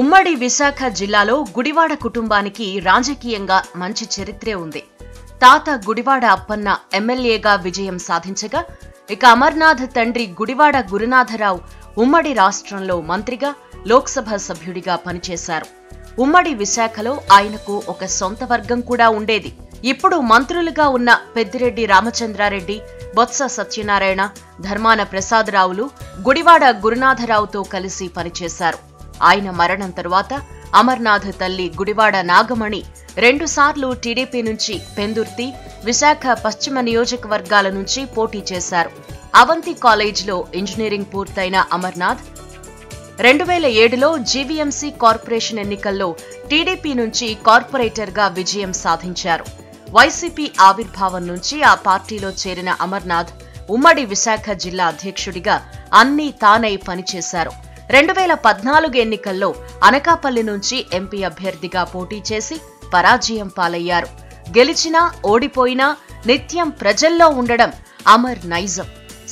ఉమ్మడి విశాఖ జిల్లాలో గుడివాడ కుటుంబానికి రాజకీయంగా మంచి చరిత్రే ఉంది తాత గుడివాడ అప్పన్న ఎమ్మెల్యేగా విజయం సాధించగా ఇక అమర్నాథ్ తండ్రి గుడివాడ గురునాథరావు ఉమ్మడి రాష్ట్రంలో మంత్రిగా లోక్సభ సభ్యుడిగా పనిచేశారు ఉమ్మడి విశాఖలో ఆయనకు ఒక సొంత వర్గం కూడా ఉండేది ఇప్పుడు మంత్రులుగా ఉన్న పెద్దిరెడ్డి రామచంద్రారెడ్డి బొత్స సత్యనారాయణ ధర్మాన ప్రసాదరావులు గుడివాడ గురునాథరావుతో కలిసి పనిచేశారు ఆయన మరణం తరువాత అమర్నాథ్ తల్లి గుడివాడ నాగమణి రెండుసార్లు టీడీపీ నుంచి పెందుర్తి విశాఖ పశ్చిమ నియోజకవర్గాల నుంచి పోటీ చేశారు అవంతి కాలేజీలో ఇంజనీరింగ్ పూర్తయిన అమర్నాథ్ రెండు వేల ఏడులో జీవీఎంసీ కార్పొరేషన్ ఎన్నికల్లో టీడీపీ నుంచి కార్పొరేటర్గా విజయం సాధించారు వైసీపీ ఆవిర్భావం నుంచి ఆ పార్టీలో చేరిన అమర్నాథ్ ఉమ్మడి విశాఖ జిల్లా అధ్యక్షుడిగా అన్నీ తానై పనిచేశారు రెండు వేల పద్నాలుగు ఎన్నికల్లో అనకాపల్లి నుంచి ఎంపీ అభ్యర్థిగా పోటీ చేసి పరాజయం పాలయ్యారు గెలిచినా ఓడిపోయినా నిత్యం ప్రజల్లో ఉండడం అమర్ నైజం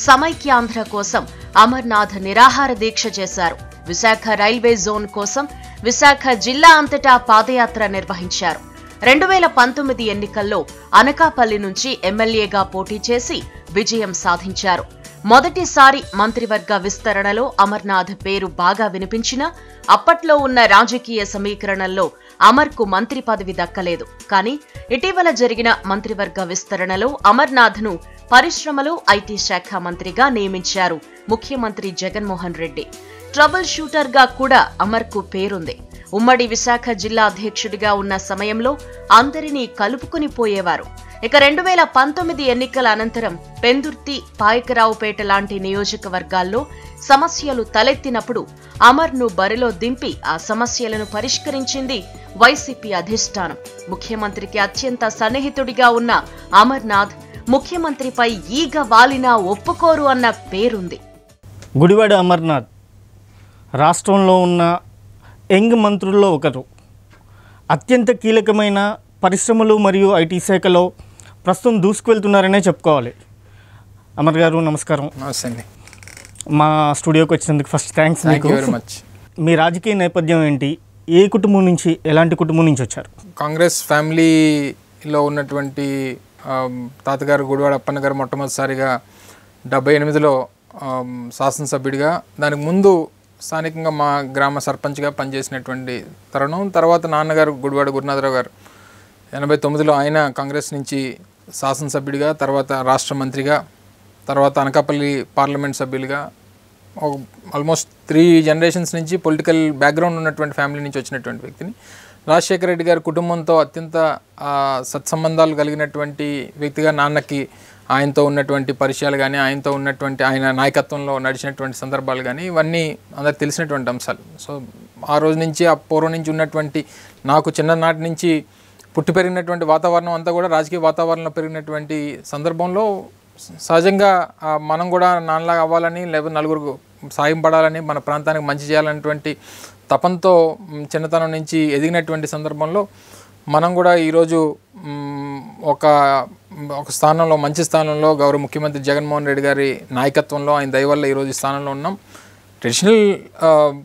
సమైక్యాంధ్ర కోసం అమర్నాథ్ నిరాహార దీక్ష చేశారు విశాఖ రైల్వే జోన్ కోసం విశాఖ జిల్లా అంతటా పాదయాత్ర నిర్వహించారు రెండు వేల పంతొమ్మిది ఎన్నికల్లో అనకాపల్లి నుంచి ఎమ్మెల్యేగా పోటీ చేసి విజయం సాధించారు మొదటిసారి మంత్రివర్గ విస్తరణలో అమర్నాథ్ పేరు బాగా వినిపించినా అప్పట్లో ఉన్న రాజకీయ సమీకరణల్లో అమర్కు మంత్రి పదవి దక్కలేదు కానీ ఇటీవల జరిగిన మంత్రివర్గ విస్తరణలో అమర్నాథ్ను పరిశ్రమలు ఐటీ శాఖ మంత్రిగా నియమించారు ముఖ్యమంత్రి జగన్మోహన్ రెడ్డి ట్రబుల్ షూటర్గా కూడా అమర్కు పేరుంది ఉమ్మడి విశాఖ జిల్లా అధ్యక్షుడిగా ఉన్న సమయంలో అందరినీ కలుపుకుని పోయేవారు ఇక రెండు వేల పంతొమ్మిది ఎన్నికల అనంతరం పెందుర్తి పాయకరావుపేట లాంటి నియోజకవర్గాల్లో సమస్యలు తలెత్తినప్పుడు అమర్ను బరిలో దింపి ఆ సమస్యలను పరిష్కరించింది వైసీపీ అధిష్టానం ముఖ్యమంత్రికి అత్యంత సన్నిహితుడిగా ఉన్న అమర్నాథ్ ముఖ్యమంత్రిపై ఈగ వాలినా ఒప్పుకోరు అన్న పేరుంది గుడివాడ అమర్నాథ్ రాష్ట్రంలో ఉన్న యంగ్ మంత్రుల్లో ఒకరు అత్యంత కీలకమైన పరిశ్రమలు మరియు ఐటీ శాఖలో ప్రస్తుతం దూసుకువెళ్తున్నారనే చెప్పుకోవాలి అమర్ గారు నమస్కారం నమస్తే మా స్టూడియోకి వచ్చినందుకు ఫస్ట్ థ్యాంక్స్ మీకు మచ్ మీ రాజకీయ నేపథ్యం ఏంటి ఏ కుటుంబం నుంచి ఎలాంటి కుటుంబం నుంచి వచ్చారు కాంగ్రెస్ ఫ్యామిలీలో ఉన్నటువంటి తాతగారు గుడివాడ అప్పన్న గారు మొట్టమొదటిసారిగా డెబ్బై ఎనిమిదిలో శాసనసభ్యుడిగా దానికి ముందు స్థానికంగా మా గ్రామ సర్పంచ్గా పనిచేసినటువంటి తరుణం తర్వాత నాన్నగారు గుడివాడ గురునాథరావు గారు ఎనభై తొమ్మిదిలో ఆయన కాంగ్రెస్ నుంచి శాసనసభ్యుడిగా తర్వాత రాష్ట్ర మంత్రిగా తర్వాత అనకాపల్లి పార్లమెంట్ సభ్యులుగా ఒక ఆల్మోస్ట్ త్రీ జనరేషన్స్ నుంచి పొలిటికల్ బ్యాక్గ్రౌండ్ ఉన్నటువంటి ఫ్యామిలీ నుంచి వచ్చినటువంటి వ్యక్తిని రాజశేఖర రెడ్డి గారి కుటుంబంతో అత్యంత సత్సంబంధాలు కలిగినటువంటి వ్యక్తిగా నాన్నకి ఆయనతో ఉన్నటువంటి పరిచయాలు కానీ ఆయనతో ఉన్నటువంటి ఆయన నాయకత్వంలో నడిచినటువంటి సందర్భాలు కానీ ఇవన్నీ అందరికి తెలిసినటువంటి అంశాలు సో ఆ రోజు నుంచి ఆ పూర్వం నుంచి ఉన్నటువంటి నాకు చిన్ననాటి నుంచి పుట్టి పెరిగినటువంటి వాతావరణం అంతా కూడా రాజకీయ వాతావరణంలో పెరిగినటువంటి సందర్భంలో సహజంగా మనం కూడా నాన్నలాగా అవ్వాలని లేకపోతే నలుగురు సాయం పడాలని మన ప్రాంతానికి మంచి చేయాలన్నటువంటి తపంతో చిన్నతనం నుంచి ఎదిగినటువంటి సందర్భంలో మనం కూడా ఈరోజు ఒక ఒక స్థానంలో మంచి స్థానంలో గౌరవ ముఖ్యమంత్రి జగన్మోహన్ రెడ్డి గారి నాయకత్వంలో ఆయన దయవల్ల ఈరోజు స్థానంలో ఉన్నాం ట్రెడిషనల్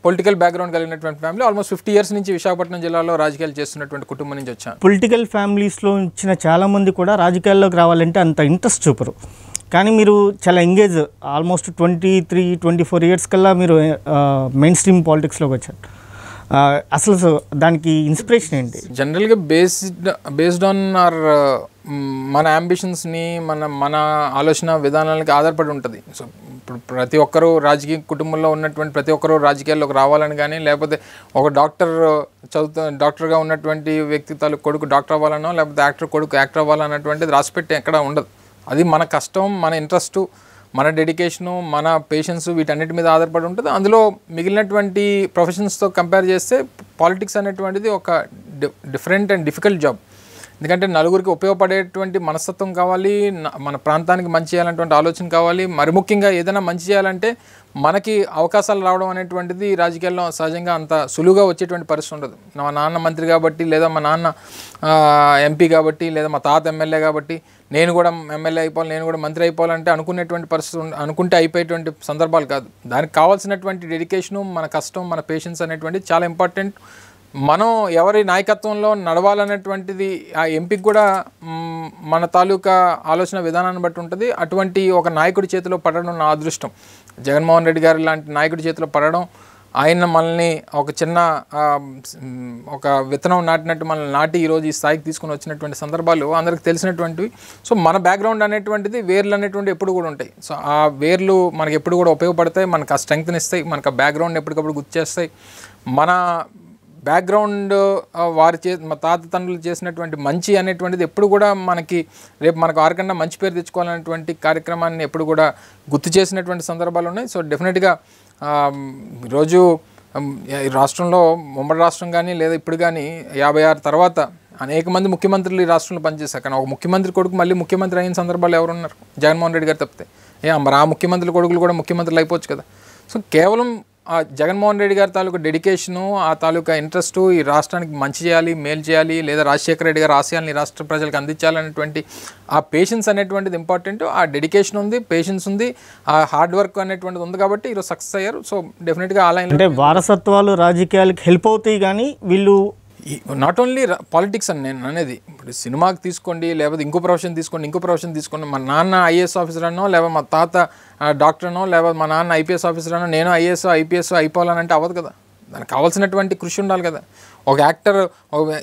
పొలిటికల్ బ్యాక్గ్రౌండ్ కలిగినటువంటి ఫ్యామిలీ ఆల్మోస్ట్ ఫిఫ్టీ ఇయర్స్ నుంచి విశాఖపట్నం జిల్లాలో రాజకీయాలు చేస్తున్నటువంటి కుటుంబం నుంచి వచ్చాం పొలిటికల్ ఫ్యామిలీస్లో ఇచ్చిన చాలామంది కూడా రాజకీయాల్లోకి రావాలంటే అంత ఇంట్రెస్ట్ చూపరు కానీ మీరు చాలా engage almost twenty three twenty four years కల్లా మీరు మెయిన్ స్ట్రీమ్ పాలిటిక్స్లోకి వచ్చారు అసలు దానికి ఇన్స్పిరేషన్ ఏంటి జనరల్గా బేస్డ్ బేస్డ్ ఆన్ ఆర్ మన అంబిషన్స్ని మన మన ఆలోచన విధానాలకి ఆధారపడి ఉంటుంది సో ఇప్పుడు ప్రతి ఒక్కరూ రాజకీయ కుటుంబంలో ఉన్నటువంటి ప్రతి ఒక్కరూ రాజకీయాల్లోకి రావాలని కానీ లేకపోతే ఒక డాక్టర్ చదువుతూ డాక్టర్గా ఉన్నటువంటి వ్యక్తి తాలూకు కొడుకు డాక్టర్ అవ్వాలనో లేకపోతే యాక్టర్ కొడుకు యాక్టర్ అవ్వాలన్నటువంటిది రాసిపెట్టి ఎక్కడ ఉండదు అది మన కష్టం మన ఇంట్రెస్ట్ మన డెడికేషను మన పేషెన్స్ వీటన్నిటి మీద ఆధారపడి ఉంటుంది అందులో మిగిలినటువంటి ప్రొఫెషన్స్తో కంపేర్ చేస్తే పాలిటిక్స్ అనేటువంటిది ఒక డిఫరెంట్ అండ్ డిఫికల్ట్ జాబ్ ఎందుకంటే నలుగురికి ఉపయోగపడేటువంటి మనస్తత్వం కావాలి మన ప్రాంతానికి మంచి చేయాలనేటువంటి ఆలోచన కావాలి మరి ముఖ్యంగా ఏదైనా మంచి చేయాలంటే మనకి అవకాశాలు రావడం అనేటువంటిది రాజకీయాల్లో సహజంగా అంత సులువుగా వచ్చేటువంటి పరిస్థితి ఉండదు మా నాన్న మంత్రి కాబట్టి లేదా మా నాన్న ఎంపీ కాబట్టి లేదా మా తాత ఎమ్మెల్యే కాబట్టి నేను కూడా ఎమ్మెల్యే అయిపోవాలి నేను కూడా మంత్రి అయిపోవాలంటే అనుకునేటువంటి పరిస్థితి అనుకుంటే అయిపోయేటువంటి సందర్భాలు కాదు దానికి కావాల్సినటువంటి డెడికేషను మన కష్టం మన పేషెన్స్ అనేటువంటిది చాలా ఇంపార్టెంట్ మనం ఎవరి నాయకత్వంలో నడవాలనేటువంటిది ఆ ఎంపిక కూడా మన తాలూకా ఆలోచన విధానాన్ని బట్టి ఉంటుంది అటువంటి ఒక నాయకుడి చేతిలో పడడం నా అదృష్టం జగన్మోహన్ రెడ్డి గారు లాంటి నాయకుడి చేతిలో పడడం ఆయన మనల్ని ఒక చిన్న ఒక విత్తనం నాటినట్టు మనల్ని నాటి ఈరోజు ఈ స్థాయికి తీసుకుని వచ్చినటువంటి సందర్భాలు అందరికి తెలిసినటువంటివి సో మన బ్యాక్గ్రౌండ్ అనేటువంటిది వేర్లు అనేటువంటి ఎప్పుడు కూడా ఉంటాయి సో ఆ వేర్లు మనకి ఎప్పుడు కూడా ఉపయోగపడతాయి మనకు ఆ స్ట్రెంగ్త్ని ఇస్తాయి మనకు ఆ బ్యాక్గ్రౌండ్ ఎప్పటికప్పుడు గుర్తు చేస్తాయి మన బ్యాక్గ్రౌండ్ వారు చే మా తాత తండ్రులు చేసినటువంటి మంచి అనేటువంటిది ఎప్పుడు కూడా మనకి రేపు మనకు ఆరికన్నా మంచి పేరు తెచ్చుకోవాలనేటువంటి కార్యక్రమాన్ని ఎప్పుడు కూడా గుర్తు చేసినటువంటి సందర్భాలు ఉన్నాయి సో డెఫినెట్గా ఈరోజు రాష్ట్రంలో ముమ్మడి రాష్ట్రం కానీ లేదా ఇప్పుడు కానీ యాభై ఆరు తర్వాత అనేక మంది ముఖ్యమంత్రులు ఈ రాష్ట్రంలో పనిచేశారు కానీ ఒక ముఖ్యమంత్రి కొడుకు మళ్ళీ ముఖ్యమంత్రి అయిన సందర్భాలు ఎవరున్నారు జగన్మోహన్ రెడ్డి గారు తప్పితే ఏ మరి ఆ ముఖ్యమంత్రి కొడుకులు కూడా ముఖ్యమంత్రులు అయిపోవచ్చు కదా సో కేవలం ఆ జగన్మోహన్ రెడ్డి గారి తాలూకా డెడికేషను ఆ తాలూకా ఇంట్రెస్టు ఈ రాష్ట్రానికి మంచి చేయాలి మేలు చేయాలి లేదా రాజశేఖర రెడ్డి గారు ఆశయాలను రాష్ట్ర ప్రజలకు అందించాలనేటువంటి ఆ పేషెన్స్ అనేటువంటిది ఇంపార్టెంట్ ఆ డెడికేషన్ ఉంది పేషెన్స్ ఉంది ఆ హార్డ్ వర్క్ అనేటువంటిది ఉంది కాబట్టి ఈరోజు సక్సెస్ అయ్యారు సో డెఫినెట్గా ఆ అంటే వారసత్వాలు రాజకీయాలకు హెల్ప్ అవుతాయి కానీ వీళ్ళు నాట్ ఓన్లీ పాలిటిక్స్ అని నేను అనేది ఇప్పుడు సినిమాకి తీసుకోండి లేకపోతే ఇంకో ప్రొఫెషన్ తీసుకోండి ఇంకో ప్రొఫెషన్ తీసుకోండి మా నాన్న ఐఏఎస్ ఆఫీసర్ అనో లేకపోతే మా తాత డాక్టర్ అనో లేకపోతే మా నాన్న ఐపీఎస్ ఆఫీసర్ అనో నేను ఐఏఎస్ ఐపీఎస్ అయిపోవాలని అంటే అవ్వదు కదా దానికి కావాల్సినటువంటి కృషి ఉండాలి కదా ఒక యాక్టర్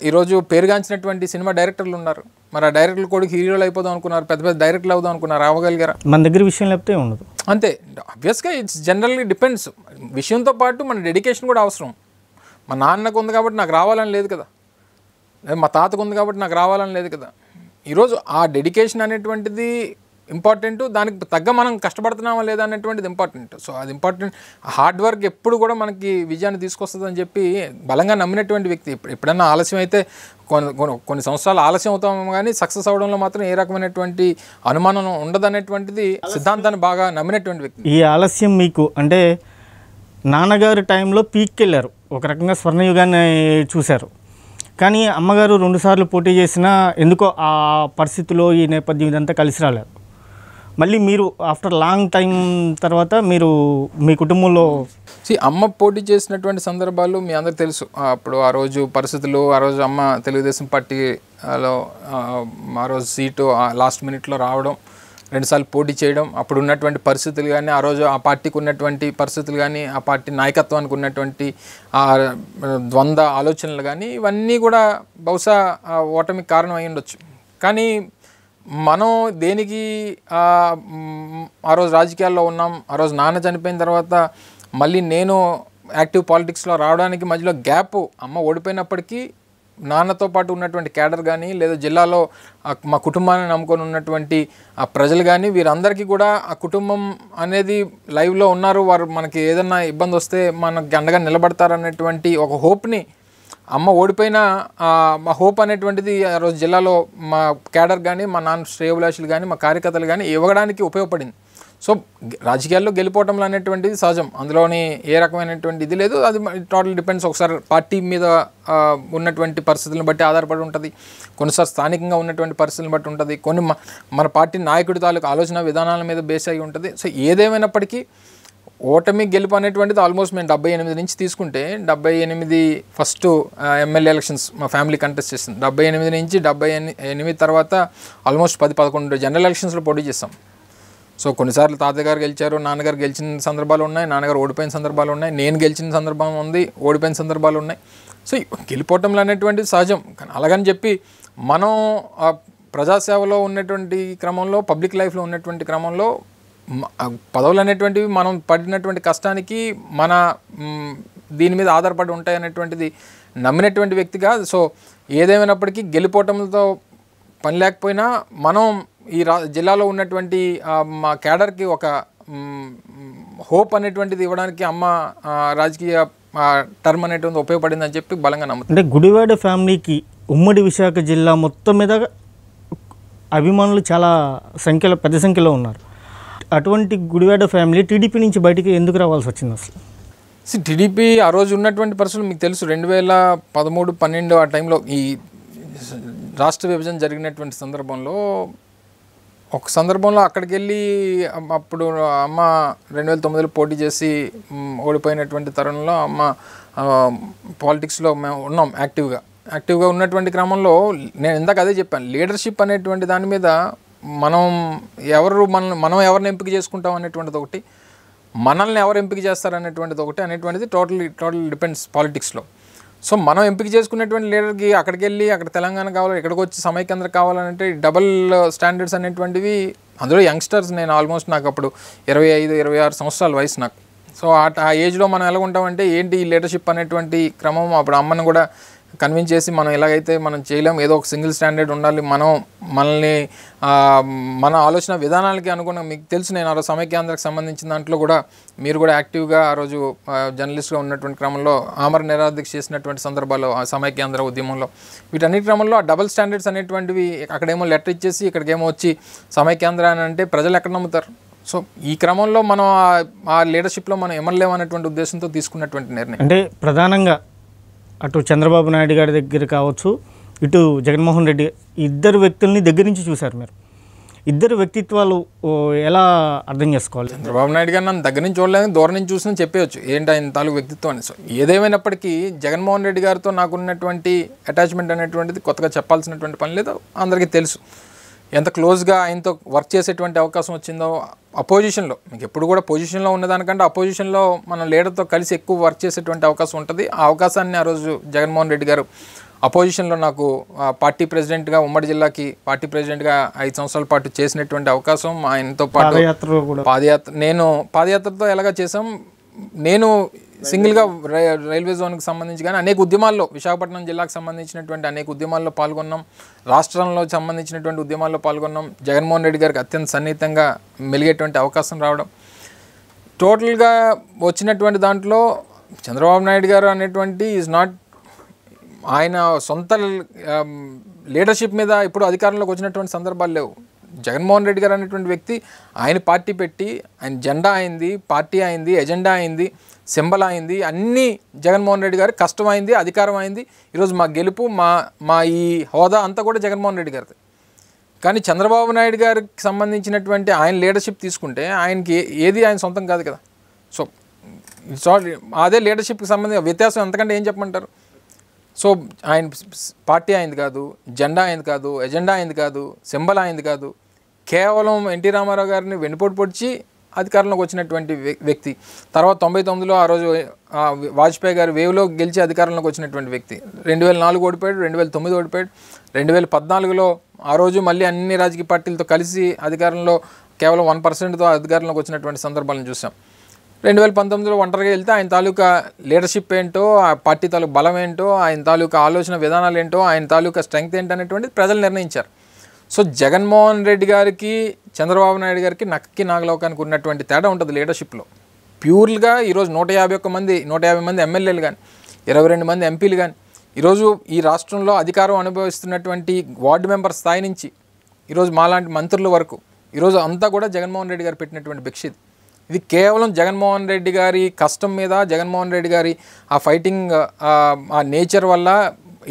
ఈరోజు పేరుగాంచినటువంటి సినిమా డైరెక్టర్లు ఉన్నారు మరి ఆ డైరెక్టర్లు కూడా హీరోలు అయిపోదాం అనుకున్నారు పెద్ద పెద్ద డైరెక్టర్లు అవుదాం అనుకున్నారు అవ్వగలిగారా మన దగ్గర విషయం లేకపోతే ఉండదు అంతే అబ్వియస్గా ఇట్స్ జనరల్లీ డిపెండ్స్ విషయంతో పాటు మన డెడికేషన్ కూడా అవసరం మా నాన్నకు ఉంది కాబట్టి నాకు రావాలని లేదు కదా మా తాతకు ఉంది కాబట్టి నాకు రావాలని లేదు కదా ఈరోజు ఆ డెడికేషన్ అనేటువంటిది ఇంపార్టెంట్ దానికి తగ్గ మనం కష్టపడుతున్నామా లేదా అనేటువంటిది ఇంపార్టెంట్ సో అది ఇంపార్టెంట్ హార్డ్ వర్క్ ఎప్పుడు కూడా మనకి విజయాన్ని తీసుకొస్తుందని చెప్పి బలంగా నమ్మినటువంటి వ్యక్తి ఎప్పుడైనా ఆలస్యం అయితే కొన్ని కొన్ని సంవత్సరాలు ఆలస్యం అవుతాము కానీ సక్సెస్ అవడంలో మాత్రం ఏ రకమైనటువంటి అనుమానం ఉండదు అనేటువంటిది సిద్ధాంతాన్ని బాగా నమ్మినటువంటి వ్యక్తి ఈ ఆలస్యం మీకు అంటే నాన్నగారు టైంలో పీక్కెళ్ళారు ఒక రకంగా స్వర్ణయుగాన్ని చూశారు కానీ అమ్మగారు రెండుసార్లు పోటీ చేసినా ఎందుకో ఆ పరిస్థితిలో ఈ నేపథ్యం ఇదంతా కలిసి రాలేదు మళ్ళీ మీరు ఆఫ్టర్ లాంగ్ టైం తర్వాత మీరు మీ కుటుంబంలో అమ్మ పోటీ చేసినటువంటి సందర్భాలు మీ అందరు తెలుసు అప్పుడు ఆ రోజు పరిస్థితులు ఆ రోజు అమ్మ తెలుగుదేశం పార్టీలో ఆ రోజు సీటు లాస్ట్ మినిట్లో రావడం రెండుసార్లు పోటీ చేయడం అప్పుడు ఉన్నటువంటి పరిస్థితులు కానీ ఆ రోజు ఆ పార్టీకి ఉన్నటువంటి పరిస్థితులు కానీ ఆ పార్టీ నాయకత్వానికి ఉన్నటువంటి ఆ ద్వంద్వ ఆలోచనలు కానీ ఇవన్నీ కూడా బహుశా ఓటమికి కారణం అయి ఉండొచ్చు కానీ మనం దేనికి ఆ రోజు రాజకీయాల్లో ఉన్నాం ఆ రోజు నాన్న చనిపోయిన తర్వాత మళ్ళీ నేను యాక్టివ్ పాలిటిక్స్లో రావడానికి మధ్యలో గ్యాప్ అమ్మ ఓడిపోయినప్పటికీ నాన్నతో పాటు ఉన్నటువంటి క్యాడర్ కానీ లేదా జిల్లాలో మా కుటుంబాన్ని నమ్ముకొని ఉన్నటువంటి ఆ ప్రజలు కానీ వీరందరికీ కూడా ఆ కుటుంబం అనేది లైవ్లో ఉన్నారు వారు మనకి ఏదన్నా ఇబ్బంది వస్తే మనకి అండగా నిలబడతారనేటువంటి ఒక హోప్ని అమ్మ ఓడిపోయిన మా హోప్ అనేటువంటిది ఆ రోజు జిల్లాలో మా క్యాడర్ కానీ మా నాన్న శ్రేయభిలాషులు కానీ మా కార్యకర్తలు కానీ ఇవ్వడానికి ఉపయోగపడింది సో రాజకీయాల్లో గెలిపోవటంలో అనేటువంటిది సహజం అందులోని ఏ రకమైనటువంటి ఇది లేదు అది టోటల్ డిపెండ్స్ ఒకసారి పార్టీ మీద ఉన్నటువంటి పరిస్థితులను బట్టి ఆధారపడి ఉంటుంది కొన్నిసార్లు స్థానికంగా ఉన్నటువంటి పరిస్థితులను బట్టి ఉంటుంది కొన్ని మన పార్టీ నాయకుడి తాలూకు ఆలోచన విధానాల మీద బేస్ అయి ఉంటుంది సో ఏదేమైనప్పటికీ ఓటమి గెలుపు అనేటువంటిది ఆల్మోస్ట్ మేము డెబ్బై ఎనిమిది నుంచి తీసుకుంటే డెబ్బై ఎనిమిది ఫస్ట్ ఎమ్మెల్యే ఎలక్షన్స్ మా ఫ్యామిలీ కంటెస్ట్ చేసింది డెబ్బై ఎనిమిది నుంచి డెబ్బై ఎనిమిది తర్వాత ఆల్మోస్ట్ పది పదకొండు జనరల్ ఎలక్షన్స్లో పోటీ చేస్తాం సో కొన్నిసార్లు తాతగారు గెలిచారు నాన్నగారు గెలిచిన సందర్భాలు ఉన్నాయి నాన్నగారు ఓడిపోయిన సందర్భాలు ఉన్నాయి నేను గెలిచిన సందర్భం ఉంది ఓడిపోయిన సందర్భాలు ఉన్నాయి సో గెలిపోవటంలో అనేటువంటిది సహజం కానీ అలాగని చెప్పి మనం ప్రజాసేవలో ఉన్నటువంటి క్రమంలో పబ్లిక్ లైఫ్లో ఉన్నటువంటి క్రమంలో పదవులు అనేటువంటివి మనం పడినటువంటి కష్టానికి మన దీని మీద ఆధారపడి ఉంటాయి అనేటువంటిది నమ్మినటువంటి వ్యక్తిగా సో ఏదేమైనప్పటికీ గెలిపోవటంతో పని లేకపోయినా మనం ఈ రా జిల్లాలో ఉన్నటువంటి మా క్యాడర్కి ఒక హోప్ అనేటువంటిది ఇవ్వడానికి అమ్మ రాజకీయ టర్మ్ అనేటువంటి ఉపయోగపడిందని చెప్పి బలంగా నమ్ముతుంది అంటే గుడివాడ ఫ్యామిలీకి ఉమ్మడి విశాఖ జిల్లా మొత్తం మీద అభిమానులు చాలా సంఖ్యలో పెద్ద సంఖ్యలో ఉన్నారు అటువంటి గుడివాడ ఫ్యామిలీ టీడీపీ నుంచి బయటికి ఎందుకు రావాల్సి వచ్చింది అసలు సి టీడీపీ ఆ రోజు ఉన్నటువంటి పరిస్థితులు మీకు తెలుసు రెండు వేల పదమూడు పన్నెండు ఆ టైంలో ఈ రాష్ట్ర విభజన జరిగినటువంటి సందర్భంలో ఒక సందర్భంలో అక్కడికి వెళ్ళి అప్పుడు అమ్మ రెండు వేల తొమ్మిదిలో పోటీ చేసి ఓడిపోయినటువంటి తరుణంలో అమ్మ పాలిటిక్స్లో మేము ఉన్నాం యాక్టివ్గా యాక్టివ్గా ఉన్నటువంటి క్రమంలో నేను ఇందాక అదే చెప్పాను లీడర్షిప్ అనేటువంటి దాని మీద మనం ఎవరు మన మనం ఎవరిని ఎంపిక చేసుకుంటాం అనేటువంటిది ఒకటి మనల్ని ఎవరు ఎంపిక చేస్తారు అనేటువంటిది ఒకటి అనేటువంటిది టోటల్ టోటల్ డిపెండ్స్ పాలిటిక్స్లో సో మనం ఎంపిక చేసుకున్నటువంటి లీడర్కి అక్కడికి వెళ్ళి అక్కడ తెలంగాణ కావాలి ఇక్కడికి వచ్చి సమైకేంద్ర కావాలంటే డబల్ స్టాండర్డ్స్ అనేటువంటివి అందులో యంగ్స్టర్స్ నేను ఆల్మోస్ట్ నాకు అప్పుడు ఇరవై ఐదు ఇరవై ఆరు సంవత్సరాల వయసు నాకు సో ఆ ఏజ్లో మనం ఎలా ఉంటామంటే ఏంటి ఈ లీడర్షిప్ అనేటువంటి క్రమం అప్పుడు అమ్మను కూడా కన్విన్స్ చేసి మనం ఎలాగైతే మనం చేయలేం ఏదో ఒక సింగిల్ స్టాండర్డ్ ఉండాలి మనం మనల్ని మన ఆలోచన విధానాలకి అనుగుణం మీకు తెలుసు నేను ఆ రోజు సమైక్యాంధ్రకు సంబంధించిన దాంట్లో కూడా మీరు కూడా యాక్టివ్గా ఆ రోజు జర్నలిస్ట్గా ఉన్నటువంటి క్రమంలో ఆమర నిరాధీక్ష చేసినటువంటి సందర్భాల్లో సమైక్యాంధ్ర ఉద్యమంలో వీటన్నిటి క్రమంలో ఆ డబల్ స్టాండర్డ్స్ అనేటువంటివి అక్కడేమో లెటర్ ఇచ్చేసి ఇక్కడికేమో వచ్చి సమైక్యాంధ్ర అని అంటే ప్రజలు ఎక్కడ నమ్ముతారు సో ఈ క్రమంలో మనం ఆ లీడర్షిప్లో మనం ఎమ్మెల్యే అనేటువంటి ఉద్దేశంతో తీసుకున్నటువంటి నిర్ణయం అంటే ప్రధానంగా అటు చంద్రబాబు నాయుడు గారి దగ్గర కావచ్చు ఇటు జగన్మోహన్ రెడ్డి ఇద్దరు వ్యక్తుల్ని దగ్గర నుంచి చూశారు మీరు ఇద్దరు వ్యక్తిత్వాలు ఎలా అర్థం చేసుకోవాలి చంద్రబాబు నాయుడు గారు నన్ను దగ్గర నుంచి చూడలేదు దూరం నుంచి చూసిన చెప్పేయచ్చు ఏంటి ఆయన తాలూకు వ్యక్తిత్వం అని సో ఏదేమైనప్పటికీ జగన్మోహన్ రెడ్డి గారితో నాకున్నటువంటి అటాచ్మెంట్ అనేటువంటిది కొత్తగా చెప్పాల్సినటువంటి పని లేదు అందరికీ తెలుసు ఎంత క్లోజ్గా ఆయనతో వర్క్ చేసేటువంటి అవకాశం వచ్చిందో అపోజిషన్లో మీకు ఎప్పుడు కూడా పొజిషన్లో ఉన్నదానికంటే అపోజిషన్లో మన లీడర్తో కలిసి ఎక్కువ వర్క్ చేసేటువంటి అవకాశం ఉంటుంది ఆ అవకాశాన్ని ఆ రోజు జగన్మోహన్ రెడ్డి గారు అపోజిషన్లో నాకు పార్టీ ప్రెసిడెంట్గా ఉమ్మడి జిల్లాకి పార్టీ ప్రెసిడెంట్గా ఐదు సంవత్సరాల పాటు చేసినటువంటి అవకాశం ఆయనతో పాటు పాదయాత్ర నేను పాదయాత్రతో ఎలాగా చేసాం నేను సింగిల్గా రైల్వే జోన్కి సంబంధించి కానీ అనేక ఉద్యమాల్లో విశాఖపట్నం జిల్లాకు సంబంధించినటువంటి అనేక ఉద్యమాల్లో పాల్గొన్నాం రాష్ట్రంలో సంబంధించినటువంటి ఉద్యమాల్లో పాల్గొన్నాం జగన్మోహన్ రెడ్డి గారికి అత్యంత సన్నిహితంగా మెలిగేటువంటి అవకాశం రావడం టోటల్గా వచ్చినటువంటి దాంట్లో చంద్రబాబు నాయుడు గారు అనేటువంటి ఈజ్ నాట్ ఆయన సొంత లీడర్షిప్ మీద ఇప్పుడు అధికారంలోకి వచ్చినటువంటి సందర్భాలు లేవు జగన్మోహన్ రెడ్డి గారు అనేటువంటి వ్యక్తి ఆయన పార్టీ పెట్టి ఆయన జెండా అయింది పార్టీ అయింది ఎజెండా అయింది సింబల్ అయింది అన్నీ జగన్మోహన్ రెడ్డి గారు కష్టమైంది అధికారం అయింది ఈరోజు మా గెలుపు మా మా ఈ హోదా అంతా కూడా జగన్మోహన్ రెడ్డి గారిది కానీ చంద్రబాబు నాయుడు గారికి సంబంధించినటువంటి ఆయన లీడర్షిప్ తీసుకుంటే ఆయనకి ఏది ఆయన సొంతం కాదు కదా సో సారీ అదే లీడర్షిప్కి సంబంధించిన వ్యత్యాసం ఎంతకంటే ఏం చెప్పమంటారు సో ఆయన పార్టీ అయింది కాదు జెండా అయింది కాదు ఎజెండా అయింది కాదు సింబల్ అయింది కాదు కేవలం ఎన్టీ రామారావు గారిని వెనుపోటు పొడిచి అధికారంలోకి వచ్చినటువంటి వ్యక్తి తర్వాత తొంభై తొమ్మిదిలో ఆ రోజు వాజ్పేయి గారు వేవ్లో గెలిచి అధికారంలోకి వచ్చినటువంటి వ్యక్తి రెండు వేల నాలుగు ఓడిపోయాడు రెండు వేల తొమ్మిది ఓడిపోయాడు రెండు వేల పద్నాలుగులో ఆ రోజు మళ్ళీ అన్ని రాజకీయ పార్టీలతో కలిసి అధికారంలో కేవలం వన్ పర్సెంట్తో అధికారంలోకి వచ్చినటువంటి సందర్భాలను చూసాం రెండు వేల పంతొమ్మిదిలో ఒంటరిగా వెళ్తే ఆయన తాలూకా లీడర్షిప్ ఏంటో ఆ పార్టీ తాలూకు బలం ఏంటో ఆయన తాలూకా ఆలోచన విధానాలు ఏంటో ఆయన తాలూకా స్ట్రెంగ్త్ ఏంటో అనేటువంటిది ప్రజలు నిర్ణయించారు సో జగన్మోహన్ రెడ్డి గారికి చంద్రబాబు నాయుడు గారికి నక్కకి నాగలోకానికి ఉన్నటువంటి తేడా ఉంటుంది లీడర్షిప్లో ప్యూర్గా ఈరోజు నూట యాభై ఒక్క మంది నూట యాభై మంది ఎమ్మెల్యేలు కానీ ఇరవై రెండు మంది ఎంపీలు కానీ ఈరోజు ఈ రాష్ట్రంలో అధికారం అనుభవిస్తున్నటువంటి వార్డు మెంబర్ స్థాయి నుంచి ఈరోజు మాలాంటి మంత్రుల వరకు ఈరోజు అంతా కూడా జగన్మోహన్ రెడ్డి గారు పెట్టినటువంటి భిక్ష ఇది కేవలం జగన్మోహన్ రెడ్డి గారి కష్టం మీద జగన్మోహన్ రెడ్డి గారి ఆ ఫైటింగ్ ఆ నేచర్ వల్ల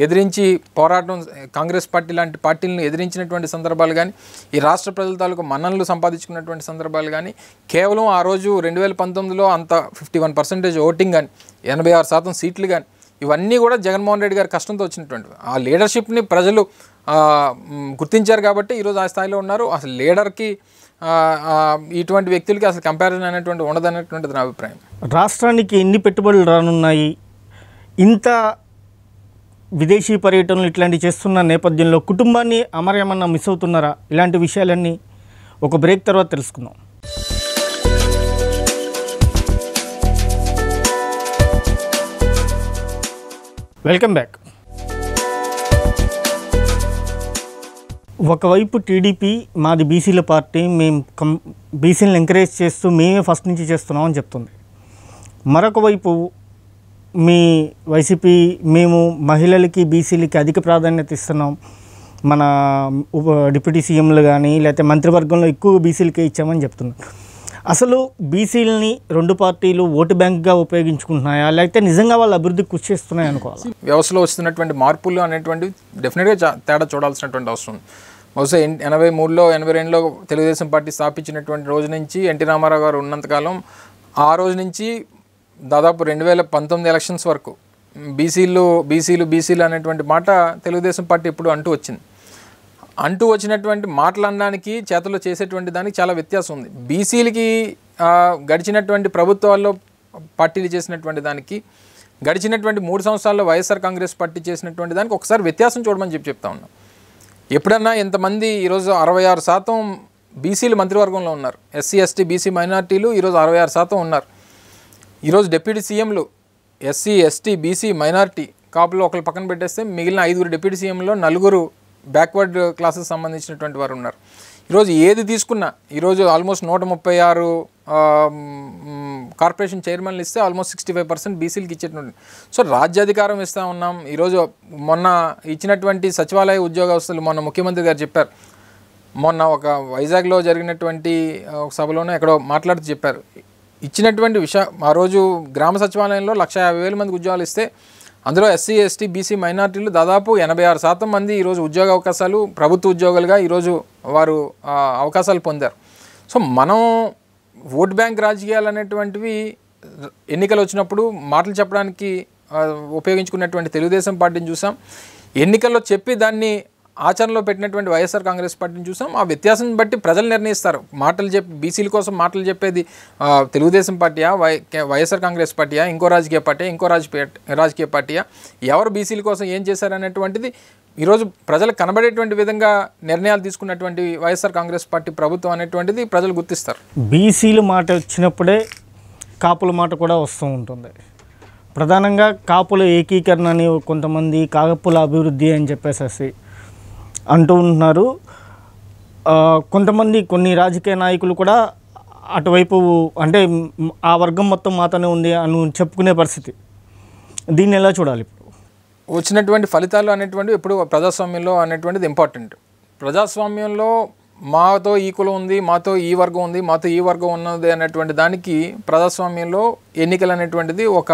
ఎదిరించి పోరాటం కాంగ్రెస్ పార్టీ లాంటి పార్టీలను ఎదిరించినటువంటి సందర్భాలు కానీ ఈ రాష్ట్ర ప్రజల తాలూకు మన్ననలు సంపాదించుకున్నటువంటి సందర్భాలు కానీ కేవలం ఆ రోజు రెండు వేల పంతొమ్మిదిలో అంత ఫిఫ్టీ వన్ పర్సెంటేజ్ ఓటింగ్ కానీ ఎనభై ఆరు శాతం సీట్లు కానీ ఇవన్నీ కూడా జగన్మోహన్ రెడ్డి గారి కష్టంతో వచ్చినటువంటి ఆ లీడర్షిప్ని ప్రజలు గుర్తించారు కాబట్టి ఈరోజు ఆ స్థాయిలో ఉన్నారు అసలు లీడర్కి ఇటువంటి వ్యక్తులకి అసలు కంపారిజన్ అనేటువంటి అనేటువంటిది నా అభిప్రాయం రాష్ట్రానికి ఎన్ని పెట్టుబడులు రానున్నాయి ఇంత విదేశీ పర్యటనలు ఇట్లాంటివి చేస్తున్న నేపథ్యంలో కుటుంబాన్ని అమరేమన్నా మిస్ అవుతున్నారా ఇలాంటి విషయాలన్నీ ఒక బ్రేక్ తర్వాత తెలుసుకుందాం వెల్కమ్ బ్యాక్ ఒకవైపు టీడీపీ మాది బీసీల పార్టీ మేము కం బీసీలను ఎంకరేజ్ చేస్తూ మేమే ఫస్ట్ నుంచి చేస్తున్నాం అని చెప్తుంది మరొక వైపు మీ వైసీపీ మేము మహిళలకి బీసీలకి అధిక ప్రాధాన్యత ఇస్తున్నాం మన డిప్యూటీ సీఎంలు కానీ లేకపోతే మంత్రివర్గంలో ఎక్కువ బీసీలకే ఇచ్చామని చెప్తున్నారు అసలు బీసీలని రెండు పార్టీలు ఓటు బ్యాంక్గా ఉపయోగించుకుంటున్నాయా లేకపోతే నిజంగా వాళ్ళు అభివృద్ధి కృషి చేస్తున్నాయి అనుకోవాలి వ్యవస్థలో వస్తున్నటువంటి మార్పులు అనేటువంటి డెఫినెట్గా తేడా చూడాల్సినటువంటి అవసరం బహుశా ఎనభై మూడులో ఎనభై రెండులో తెలుగుదేశం పార్టీ స్థాపించినటువంటి రోజు నుంచి ఎన్టీ రామారావు గారు ఉన్నంతకాలం ఆ రోజు నుంచి దాదాపు రెండు వేల పంతొమ్మిది ఎలక్షన్స్ వరకు బీసీలు బీసీలు బీసీలు అనేటువంటి మాట తెలుగుదేశం పార్టీ ఎప్పుడు అంటూ వచ్చింది అంటూ వచ్చినటువంటి మాట్లాడడానికి చేతలు చేసేటువంటి దానికి చాలా వ్యత్యాసం ఉంది బీసీలకి గడిచినటువంటి ప్రభుత్వాల్లో పార్టీలు చేసినటువంటి దానికి గడిచినటువంటి మూడు సంవత్సరాల్లో వైఎస్ఆర్ కాంగ్రెస్ పార్టీ చేసినటువంటి దానికి ఒకసారి వ్యత్యాసం చూడమని చెప్పి చెప్తా ఉన్నాం ఎప్పుడన్నా ఇంతమంది ఈరోజు అరవై ఆరు శాతం బీసీలు మంత్రివర్గంలో ఉన్నారు ఎస్సీ ఎస్టీ బీసీ మైనార్టీలు ఈరోజు అరవై ఆరు శాతం ఉన్నారు ఈరోజు డిప్యూటీ సీఎంలు ఎస్సీ ఎస్టీ బీసీ మైనార్టీ కాపులు ఒకరు పక్కన పెట్టేస్తే మిగిలిన ఐదుగురు డిప్యూటీ సీఎంలో నలుగురు బ్యాక్వర్డ్ క్లాసెస్ సంబంధించినటువంటి వారు ఉన్నారు ఈరోజు ఏది తీసుకున్నా ఈరోజు ఆల్మోస్ట్ నూట ముప్పై ఆరు కార్పొరేషన్ చైర్మన్లు ఇస్తే ఆల్మోస్ట్ సిక్స్టీ ఫైవ్ పర్సెంట్ బీసీలకి ఇచ్చేటువంటి సో రాజ్యాధికారం ఇస్తూ ఉన్నాం ఈరోజు మొన్న ఇచ్చినటువంటి సచివాలయ ఉద్యోగ అవస్థలు మొన్న ముఖ్యమంత్రి గారు చెప్పారు మొన్న ఒక వైజాగ్లో జరిగినటువంటి సభలోనే ఎక్కడో మాట్లాడుతూ చెప్పారు ఇచ్చినటువంటి విష ఆ రోజు గ్రామ సచివాలయంలో లక్ష యాభై వేల మందికి ఉద్యోగాలు ఇస్తే అందులో ఎస్సీ ఎస్టీ బీసీ మైనార్టీలు దాదాపు ఎనభై ఆరు శాతం మంది ఈరోజు ఉద్యోగ అవకాశాలు ప్రభుత్వ ఉద్యోగులుగా ఈరోజు వారు అవకాశాలు పొందారు సో మనం ఓట్ బ్యాంక్ రాజకీయాలు అనేటువంటివి ఎన్నికలు వచ్చినప్పుడు మాటలు చెప్పడానికి ఉపయోగించుకున్నటువంటి తెలుగుదేశం పార్టీని చూసాం ఎన్నికల్లో చెప్పి దాన్ని ఆచరణలో పెట్టినటువంటి వైఎస్ఆర్ కాంగ్రెస్ పార్టీని చూసాం ఆ వ్యత్యాసం బట్టి ప్రజలు నిర్ణయిస్తారు మాటలు చెప్పి బీసీల కోసం మాటలు చెప్పేది తెలుగుదేశం పార్టీయా వై వైఎస్ఆర్ కాంగ్రెస్ పార్టీయా ఇంకో రాజకీయ పార్టీ ఇంకో రాజకీయ రాజకీయ పార్టీయా ఎవరు బీసీల కోసం ఏం చేశారనేటువంటిది ఈరోజు ప్రజలు కనబడేటువంటి విధంగా నిర్ణయాలు తీసుకున్నటువంటి వైఎస్ఆర్ కాంగ్రెస్ పార్టీ ప్రభుత్వం అనేటువంటిది ప్రజలు గుర్తిస్తారు బీసీల మాట వచ్చినప్పుడే కాపుల మాట కూడా వస్తూ ఉంటుంది ప్రధానంగా కాపుల ఏకీకరణ అని కొంతమంది కాపుల అభివృద్ధి అని చెప్పేసి అంటూ ఉంటున్నారు కొంతమంది కొన్ని రాజకీయ నాయకులు కూడా అటువైపు అంటే ఆ వర్గం మొత్తం మాతోనే ఉంది అని చెప్పుకునే పరిస్థితి దీన్ని ఎలా చూడాలి ఇప్పుడు వచ్చినటువంటి ఫలితాలు అనేటువంటివి ఇప్పుడు ప్రజాస్వామ్యంలో అనేటువంటిది ఇంపార్టెంట్ ప్రజాస్వామ్యంలో మాతో ఈ కులం ఉంది మాతో ఈ వర్గం ఉంది మాతో ఈ వర్గం ఉన్నది అనేటువంటి దానికి ప్రజాస్వామ్యంలో ఎన్నికలు అనేటువంటిది ఒక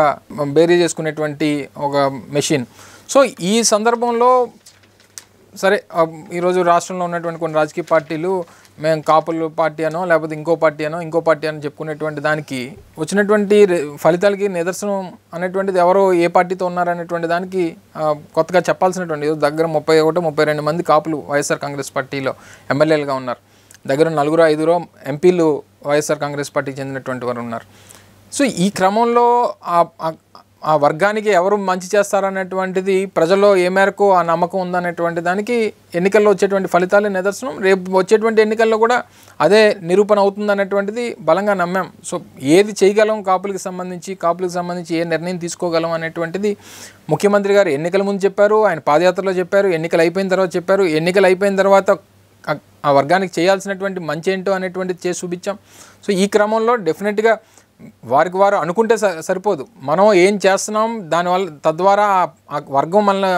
బేరీ చేసుకునేటువంటి ఒక మెషిన్ సో ఈ సందర్భంలో సరే ఈరోజు రాష్ట్రంలో ఉన్నటువంటి కొన్ని రాజకీయ పార్టీలు మేము కాపులు పార్టీ అనో లేకపోతే ఇంకో పార్టీ అనో ఇంకో పార్టీ అని చెప్పుకునేటువంటి దానికి వచ్చినటువంటి ఫలితాలకి నిదర్శనం అనేటువంటిది ఎవరో ఏ పార్టీతో ఉన్నారనేటువంటి దానికి కొత్తగా చెప్పాల్సినటువంటి దగ్గర ముప్పై ఒకటి ముప్పై రెండు మంది కాపులు వైఎస్ఆర్ కాంగ్రెస్ పార్టీలో ఎమ్మెల్యేలుగా ఉన్నారు దగ్గర నలుగురు ఐదుగురు ఎంపీలు వైఎస్ఆర్ కాంగ్రెస్ పార్టీకి చెందినటువంటి వారు ఉన్నారు సో ఈ క్రమంలో ఆ వర్గానికి ఎవరు మంచి చేస్తారనేటువంటిది ప్రజల్లో ఏ మేరకు ఆ నమ్మకం ఉందనేటువంటి దానికి ఎన్నికల్లో వచ్చేటువంటి ఫలితాలే నిదర్శనం రేపు వచ్చేటువంటి ఎన్నికల్లో కూడా అదే నిరూపణ అవుతుందనేటువంటిది బలంగా నమ్మాం సో ఏది చేయగలం కాపులకు సంబంధించి కాపులకు సంబంధించి ఏ నిర్ణయం తీసుకోగలం అనేటువంటిది ముఖ్యమంత్రి గారు ఎన్నికల ముందు చెప్పారు ఆయన పాదయాత్రలో చెప్పారు ఎన్నికలు అయిపోయిన తర్వాత చెప్పారు ఎన్నికలు అయిపోయిన తర్వాత ఆ వర్గానికి చేయాల్సినటువంటి మంచి ఏంటో అనేటువంటిది చేసి చూపించాం సో ఈ క్రమంలో డెఫినెట్గా వారికి వారు అనుకుంటే సరిపోదు మనం ఏం చేస్తున్నాం దానివల్ల తద్వారా ఆ వర్గం మనల్ని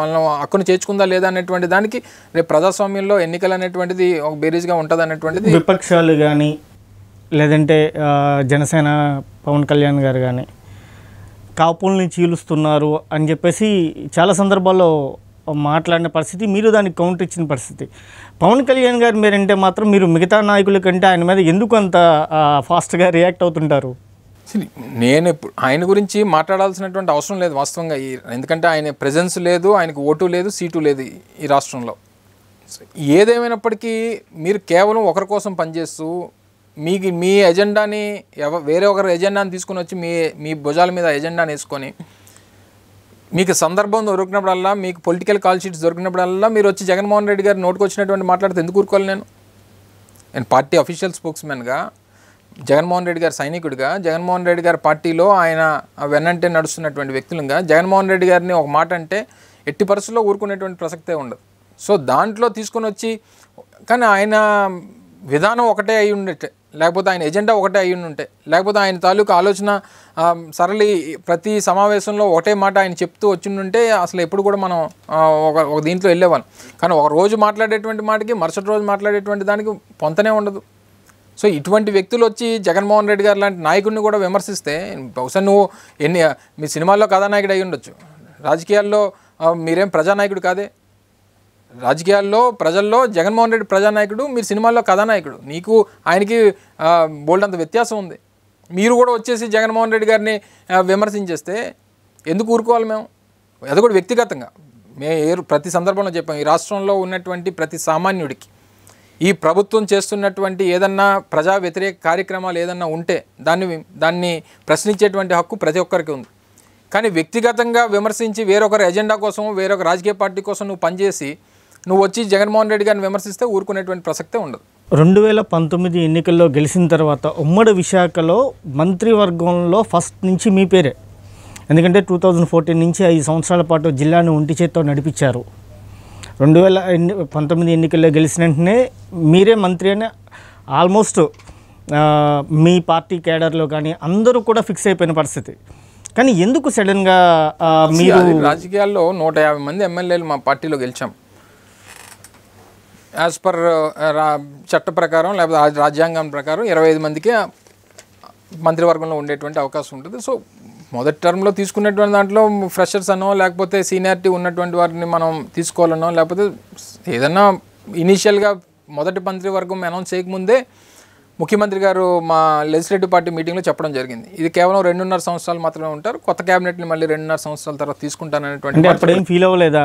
మనం హక్కును చేర్చుకుందా లేదా అనేటువంటి దానికి రేపు ప్రజాస్వామ్యంలో ఎన్నికలు అనేటువంటిది ఒక బేరీజ్గా ఉంటుంది అనేటువంటిది విపక్షాలు కానీ లేదంటే జనసేన పవన్ కళ్యాణ్ గారు కానీ కాపుల్ని చీలుస్తున్నారు అని చెప్పేసి చాలా సందర్భాల్లో మాట్లాడిన పరిస్థితి మీరు దానికి కౌంటర్ ఇచ్చిన పరిస్థితి పవన్ కళ్యాణ్ గారు మీరంటే మాత్రం మీరు మిగతా నాయకుల కంటే ఆయన మీద ఎందుకు అంత ఫాస్ట్గా రియాక్ట్ అవుతుంటారు నేను ఇప్పుడు ఆయన గురించి మాట్లాడాల్సినటువంటి అవసరం లేదు వాస్తవంగా ఈ ఎందుకంటే ఆయన ప్రజెన్స్ లేదు ఆయనకు ఓటు లేదు సీటు లేదు ఈ రాష్ట్రంలో ఏదేమైనప్పటికీ మీరు కేవలం ఒకరి కోసం పనిచేస్తూ మీకు మీ ఎజెండాని ఎవ వేరే ఒకరి ఎజెండాని తీసుకుని వచ్చి మీ మీ భుజాల మీద ఎజెండాని వేసుకొని మీకు సందర్భం దొరికినప్పుడల్లా మీకు పొలిటికల్ కాల్ షీట్స్ దొరికినప్పుడల్లా మీరు వచ్చి జగన్మోహన్ రెడ్డి గారు నోటుకు వచ్చినటువంటి మాట్లాడితే ఎందుకు ఊరుకోవాలి నేను నేను పార్టీ అఫీషియల్ స్పోక్స్మెన్గా జగన్మోహన్ రెడ్డి గారి సైనికుడిగా జగన్మోహన్ రెడ్డి గారి పార్టీలో ఆయన వెన్నంటే నడుస్తున్నటువంటి వ్యక్తులుగా జగన్మోహన్ రెడ్డి గారిని ఒక మాట అంటే ఎట్టి పరిస్థితుల్లో ఊరుకునేటువంటి ప్రసక్తే ఉండదు సో దాంట్లో తీసుకొని వచ్చి కానీ ఆయన విధానం ఒకటే అయి ఉండేట్టే లేకపోతే ఆయన ఎజెండా ఒకటే అయ్యి ఉంటే లేకపోతే ఆయన తాలూకు ఆలోచన సరళి ప్రతి సమావేశంలో ఒకటే మాట ఆయన చెప్తూ వచ్చిండుంటే అసలు ఎప్పుడు కూడా మనం ఒక ఒక దీంట్లో వెళ్ళేవాళ్ళం కానీ ఒక రోజు మాట్లాడేటువంటి మాటకి మరుసటి రోజు మాట్లాడేటువంటి దానికి పొంతనే ఉండదు సో ఇటువంటి వ్యక్తులు వచ్చి జగన్మోహన్ రెడ్డి గారు లాంటి నాయకుడిని కూడా విమర్శిస్తే బహుశా నువ్వు ఎన్ని మీ సినిమాల్లో కథానాయకుడు అయి ఉండొచ్చు రాజకీయాల్లో మీరేం ప్రజానాయకుడు కాదే రాజకీయాల్లో ప్రజల్లో జగన్మోహన్ రెడ్డి ప్రజానాయకుడు మీరు సినిమాల్లో కథానాయకుడు నీకు ఆయనకి బోల్డంత వ్యత్యాసం ఉంది మీరు కూడా వచ్చేసి జగన్మోహన్ రెడ్డి గారిని విమర్శించేస్తే ఎందుకు ఊరుకోవాలి మేము అది కూడా వ్యక్తిగతంగా మేము ఏ ప్రతి సందర్భంలో చెప్పాం ఈ రాష్ట్రంలో ఉన్నటువంటి ప్రతి సామాన్యుడికి ఈ ప్రభుత్వం చేస్తున్నటువంటి ఏదన్నా ప్రజా వ్యతిరేక కార్యక్రమాలు ఏదన్నా ఉంటే దాన్ని దాన్ని ప్రశ్నించేటువంటి హక్కు ప్రతి ఒక్కరికి ఉంది కానీ వ్యక్తిగతంగా విమర్శించి వేరొకరి ఎజెండా కోసం వేరొక రాజకీయ పార్టీ కోసం నువ్వు పనిచేసి నువ్వు వచ్చి జగన్మోహన్ రెడ్డి గారిని విమర్శిస్తే ఊరుకునేటువంటి ప్రసక్తే ఉండదు రెండు వేల పంతొమ్మిది ఎన్నికల్లో గెలిచిన తర్వాత ఉమ్మడి విశాఖలో మంత్రివర్గంలో ఫస్ట్ నుంచి మీ పేరే ఎందుకంటే టూ థౌజండ్ ఫోర్టీన్ నుంచి ఐదు సంవత్సరాల పాటు జిల్లాను ఒంటి చేత్తో నడిపించారు రెండు వేల ఎన్ని పంతొమ్మిది ఎన్నికల్లో గెలిచిన వెంటనే మీరే మంత్రి అని ఆల్మోస్ట్ మీ పార్టీ కేడర్లో కానీ అందరూ కూడా ఫిక్స్ అయిపోయిన పరిస్థితి కానీ ఎందుకు సడన్గా మీరు రాజకీయాల్లో నూట యాభై మంది ఎమ్మెల్యేలు మా పార్టీలో గెలిచాం యాజ్ uh, పర్ చట్ట ప్రకారం లేకపోతే రాజ్యాంగం ప్రకారం ఇరవై ఐదు మందికి మంత్రివర్గంలో ఉండేటువంటి అవకాశం ఉంటుంది సో మొదటి టర్మ్లో తీసుకునేటువంటి దాంట్లో ఫ్రెషర్స్ అనో లేకపోతే సీనియారిటీ ఉన్నటువంటి వారిని మనం తీసుకోవాలనో లేకపోతే ఏదన్నా ఇనీషియల్గా మొదటి మంత్రివర్గం అనౌన్స్ చేయకముందే ముఖ్యమంత్రి గారు మా లెజిస్లేటివ్ పార్టీ మీటింగ్లో చెప్పడం జరిగింది ఇది కేవలం రెండున్నర సంవత్సరాలు మాత్రమే ఉంటారు కొత్త క్యాబినెట్ని మళ్ళీ రెండున్నర సంవత్సరాల తర్వాత తీసుకుంటాననేటువంటి అప్పుడు ఏం ఫీల్ అవ్వలేదా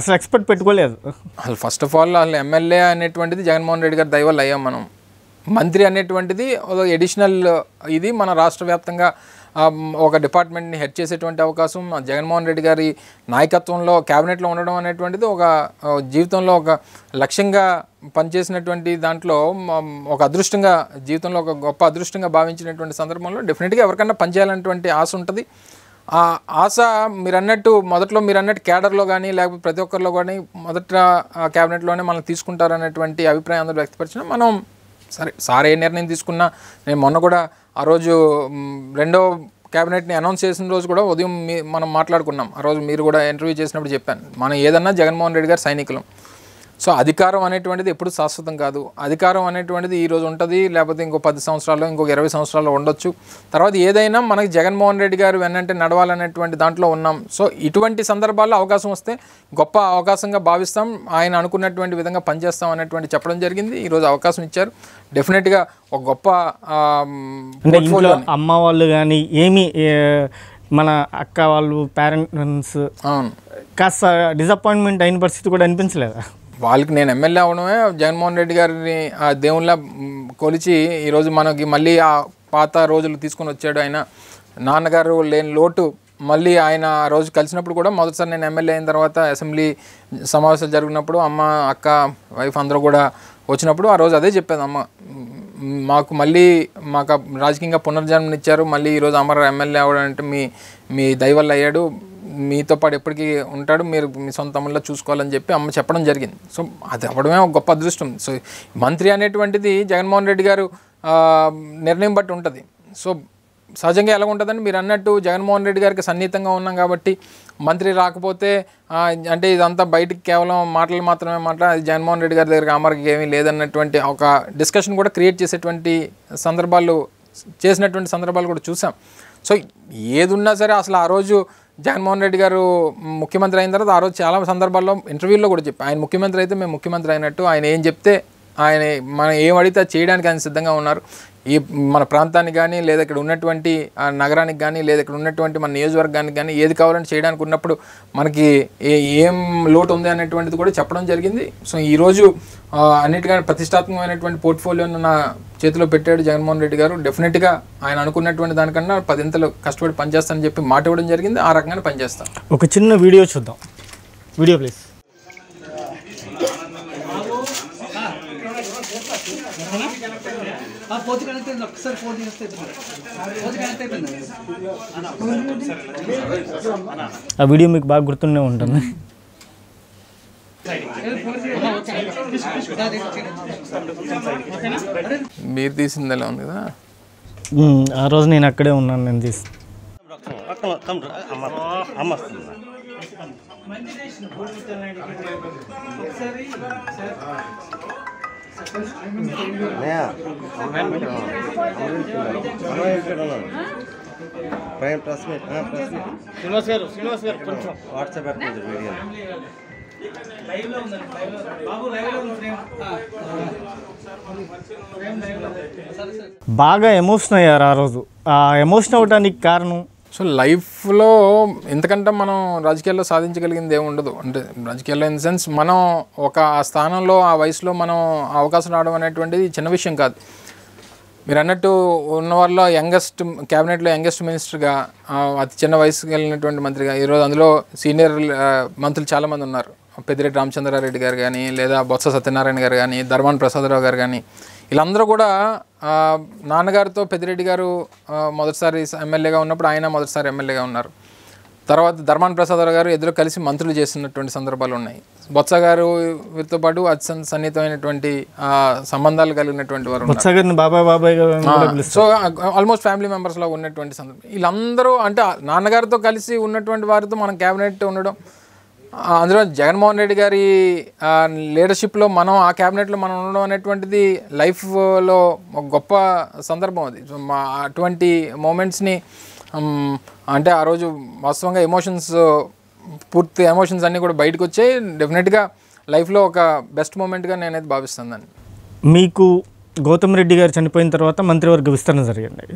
అసలు ఎక్స్పెక్ట్ పెట్టుకోలేదు అసలు ఫస్ట్ ఆఫ్ ఆల్ అసలు ఎమ్మెల్యే అనేటువంటిది జగన్మోహన్ రెడ్డి గారి దయవల్ల అయ్యాం మనం మంత్రి అనేటువంటిది ఎడిషనల్ ఇది మన రాష్ట్ర వ్యాప్తంగా ఒక డిపార్ట్మెంట్ని హెడ్ చేసేటువంటి అవకాశం జగన్మోహన్ రెడ్డి గారి నాయకత్వంలో క్యాబినెట్లో ఉండడం అనేటువంటిది ఒక జీవితంలో ఒక లక్ష్యంగా పనిచేసినటువంటి దాంట్లో ఒక అదృష్టంగా జీవితంలో ఒక గొప్ప అదృష్టంగా భావించినటువంటి సందర్భంలో డెఫినెట్గా ఎవరికన్నా పనిచేయాలనేటువంటి ఆశ ఉంటుంది ఆ ఆశ మీరు అన్నట్టు మొదట్లో మీరు అన్నట్టు కేడర్లో కానీ లేకపోతే ప్రతి ఒక్కరిలో కానీ మొదట క్యాబినెట్లోనే మనం తీసుకుంటారనేటువంటి అభిప్రాయం అందరూ వ్యక్తపరిచిన మనం సరే సార్ ఏ నిర్ణయం తీసుకున్నా నేను మొన్న కూడా ఆ రోజు రెండో క్యాబినెట్ని అనౌన్స్ చేసిన రోజు కూడా ఉదయం మనం మాట్లాడుకున్నాం ఆ రోజు మీరు కూడా ఇంటర్వ్యూ చేసినప్పుడు చెప్పాను మనం ఏదన్నా జగన్మోహన్ రెడ్డి గారు సైనికులం సో అధికారం అనేటువంటిది ఎప్పుడు శాశ్వతం కాదు అధికారం అనేటువంటిది ఈరోజు ఉంటుంది లేకపోతే ఇంకో పది సంవత్సరాలు ఇంకొక ఇరవై సంవత్సరాలు ఉండొచ్చు తర్వాత ఏదైనా మనకి జగన్మోహన్ రెడ్డి గారు వెన్నంటే నడవాలనేటువంటి దాంట్లో ఉన్నాం సో ఇటువంటి సందర్భాల్లో అవకాశం వస్తే గొప్ప అవకాశంగా భావిస్తాం ఆయన అనుకున్నటువంటి విధంగా పనిచేస్తాం అనేటువంటి చెప్పడం జరిగింది ఈరోజు అవకాశం ఇచ్చారు డెఫినెట్గా ఒక గొప్ప అమ్మ వాళ్ళు కానీ ఏమి మన అక్క వాళ్ళు పేరెంట్స్ కాస్త డిసప్పాయింట్మెంట్ అయిన పరిస్థితి కూడా అనిపించలేదా వాళ్ళకి నేను ఎమ్మెల్యే అవడమే జగన్మోహన్ రెడ్డి గారిని ఆ దేవుళ్ళ కొలిచి ఈరోజు మనకి మళ్ళీ ఆ పాత రోజులు తీసుకొని వచ్చాడు ఆయన నాన్నగారు లేని లోటు మళ్ళీ ఆయన ఆ రోజు కలిసినప్పుడు కూడా మొదటిసారి నేను ఎమ్మెల్యే అయిన తర్వాత అసెంబ్లీ సమావేశాలు జరిగినప్పుడు అమ్మ అక్క వైఫ్ అందరూ కూడా వచ్చినప్పుడు ఆ రోజు అదే చెప్పేది అమ్మ మాకు మళ్ళీ మాకు రాజకీయంగా పునర్జన్మనిచ్చారు మళ్ళీ ఈరోజు అమర ఎమ్మెల్యే అవడం అంటే మీ మీ దయవల్ల అయ్యాడు మీతో పాటు ఎప్పటికీ ఉంటాడు మీరు మీ సొంత అమల్లో చూసుకోవాలని చెప్పి అమ్మ చెప్పడం జరిగింది సో అది అవ్వడమే ఒక గొప్ప అదృష్టం సో మంత్రి అనేటువంటిది జగన్మోహన్ రెడ్డి గారు నిర్ణయం బట్టి ఉంటుంది సో సహజంగా ఎలా ఉంటుందని మీరు అన్నట్టు జగన్మోహన్ రెడ్డి గారికి సన్నిహితంగా ఉన్నాం కాబట్టి మంత్రి రాకపోతే అంటే ఇదంతా బయటకు కేవలం మాటలు మాత్రమే మాట జగన్మోహన్ రెడ్డి గారి దగ్గర అమరకి ఏమీ లేదన్నటువంటి ఒక డిస్కషన్ కూడా క్రియేట్ చేసేటువంటి సందర్భాలు చేసినటువంటి సందర్భాలు కూడా చూసాం సో ఏదున్నా సరే అసలు ఆ రోజు జగన్మోహన్ రెడ్డి గారు ముఖ్యమంత్రి అయిన తర్వాత ఆ రోజు చాలా సందర్భాల్లో ఇంటర్వ్యూల్లో కూడా చెప్పి ఆయన ముఖ్యమంత్రి అయితే మేము ముఖ్యమంత్రి అయినట్టు ఆయన ఏం చెప్తే ఆయన మనం ఏం అడిగితే చేయడానికి ఆయన సిద్ధంగా ఉన్నారు ఈ మన ప్రాంతానికి కానీ లేదా ఇక్కడ ఉన్నటువంటి నగరానికి కానీ లేదా ఇక్కడ ఉన్నటువంటి మన నియోజకవర్గానికి కానీ ఏది కావాలని చేయడానికి ఉన్నప్పుడు మనకి ఏం లోటు ఉంది అనేటువంటిది కూడా చెప్పడం జరిగింది సో ఈరోజు అన్నిటికన్నా ప్రతిష్టాత్మకమైనటువంటి పోర్ట్ఫోలియోను నా చేతిలో పెట్టాడు జగన్మోహన్ రెడ్డి గారు డెఫినెట్గా ఆయన అనుకున్నటువంటి దానికన్నా పదింతలు కష్టపడి పనిచేస్తానని చెప్పి మాట ఇవ్వడం జరిగింది ఆ రకంగానే పనిచేస్తాను ఒక చిన్న వీడియో చూద్దాం వీడియో ప్లీజ్ ఆ పోతు కనెక్ట్ అయింది ఒక్కసారి ఫోన్ చేస్తే పోతు కనెక్ట్ అయిపోయింది ఆ వీడియో మీకు బాగా గుర్తుండే ఉంటుంది మీరు తీసింది ఎలా ఉంది కదా ఆ రోజు నేను అక్కడే ఉన్నాను నేను తీసి ఒకసారి శ్రీనివాస్ గారు శ్రీనివాస్ గారు కొంచెం వాట్సాప్ పెట్టండి వీడియో బాగా ఎమోషన్ అయ్యారు ఆ రోజు ఆ ఎమోషన్ అవడానికి కారణం సో లైఫ్లో ఎంతకంటే మనం రాజకీయాల్లో సాధించగలిగింది ఏమి ఉండదు అంటే రాజకీయాల్లో ఇన్ సెన్స్ మనం ఒక ఆ స్థానంలో ఆ వయసులో మనం అవకాశం రావడం అనేటువంటిది చిన్న విషయం కాదు మీరు అన్నట్టు ఉన్న వాళ్ళ యంగెస్ట్ క్యాబినెట్లో యంగెస్ట్ మినిస్టర్గా అతి చిన్న వయసుకు వెళ్ళినటువంటి మంత్రిగా ఈరోజు అందులో సీనియర్ మంత్రులు చాలామంది ఉన్నారు పెద్దిరెడ్డి రామచంద్రారెడ్డి గారు కానీ లేదా బొత్స సత్యనారాయణ గారు కానీ ధర్మాన్ ప్రసాదరావు గారు కానీ వీళ్ళందరూ కూడా నాన్నగారితో పెద్దిరెడ్డి గారు మొదటిసారి ఎమ్మెల్యేగా ఉన్నప్పుడు ఆయన మొదటిసారి ఎమ్మెల్యేగా ఉన్నారు తర్వాత ధర్మాన్ ప్రసాదరావు గారు ఇద్దరు కలిసి మంత్రులు చేస్తున్నటువంటి సందర్భాలు ఉన్నాయి బొత్స గారు వీరితో పాటు అతి సన్నిహితమైనటువంటి సంబంధాలు కలిగినటువంటి వారు బాబాయ్ బాబాయ్ సో ఆల్మోస్ట్ ఫ్యామిలీ మెంబర్స్లో ఉన్నటువంటి సందర్భం వీళ్ళందరూ అంటే నాన్నగారితో కలిసి ఉన్నటువంటి వారితో మనం క్యాబినెట్ ఉండడం అందులో జగన్మోహన్ రెడ్డి గారి లీడర్షిప్లో మనం ఆ క్యాబినెట్లో మనం ఉండడం అనేటువంటిది లైఫ్లో ఒక గొప్ప సందర్భం అది అటువంటి మూమెంట్స్ని అంటే ఆ రోజు వాస్తవంగా ఎమోషన్స్ పూర్తి ఎమోషన్స్ అన్నీ కూడా బయటకు వచ్చాయి డెఫినెట్గా లైఫ్లో ఒక బెస్ట్ మూమెంట్గా నేనైతే భావిస్తుందండి మీకు గౌతమ్ రెడ్డి గారు చనిపోయిన తర్వాత మంత్రివర్గ విస్తరణ జరిగింది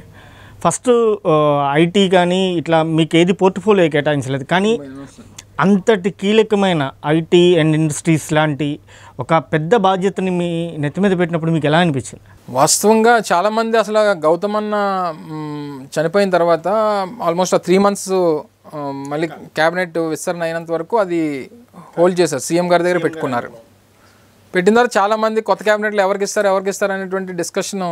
ఫస్ట్ ఐటీ కానీ ఇట్లా మీకు ఏది పోర్ట్ఫోలియో కేటాయించలేదు కానీ అంతటి కీలకమైన ఐటీ అండ్ ఇండస్ట్రీస్ లాంటి ఒక పెద్ద బాధ్యతని మీ నెత్తి మీద పెట్టినప్పుడు మీకు ఎలా అనిపించింది వాస్తవంగా చాలామంది అసలు గౌతమ్ అన్న చనిపోయిన తర్వాత ఆల్మోస్ట్ త్రీ మంత్స్ మళ్ళీ క్యాబినెట్ విస్తరణ అయినంత వరకు అది హోల్డ్ చేశారు సీఎం గారి దగ్గర పెట్టుకున్నారు పెట్టిన తర్వాత చాలామంది కొత్త క్యాబినెట్లు ఎవరికి ఇస్తారు ఎవరికి ఇస్తారు అనేటువంటి డిస్కషన్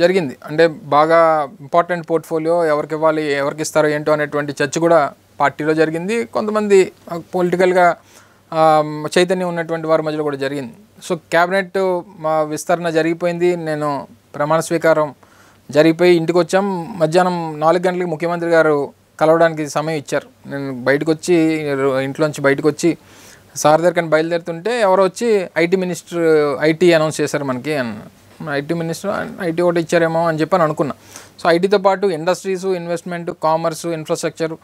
జరిగింది అంటే బాగా ఇంపార్టెంట్ పోర్ట్ఫోలియో ఎవరికి ఇవ్వాలి ఎవరికి ఇస్తారు ఏంటో అనేటువంటి చర్చ కూడా పార్టీలో జరిగింది కొంతమంది పొలిటికల్గా చైతన్యం ఉన్నటువంటి వారి మధ్యలో కూడా జరిగింది సో క్యాబినెట్ మా విస్తరణ జరిగిపోయింది నేను ప్రమాణ స్వీకారం జరిగిపోయి ఇంటికి వచ్చాం మధ్యాహ్నం నాలుగు గంటలకి ముఖ్యమంత్రి గారు కలవడానికి సమయం ఇచ్చారు నేను బయటకు వచ్చి ఇంట్లోంచి బయటకు వచ్చి సార్ కానీ బయలుదేరుతుంటే ఎవరో వచ్చి ఐటీ మినిస్టర్ ఐటీ అనౌన్స్ చేశారు మనకి ఐటీ మినిస్టర్ ఐటీ ఒకటి ఇచ్చారేమో అని చెప్పి అనుకున్నా సో ఐటీతో పాటు industries investment commerce infrastructure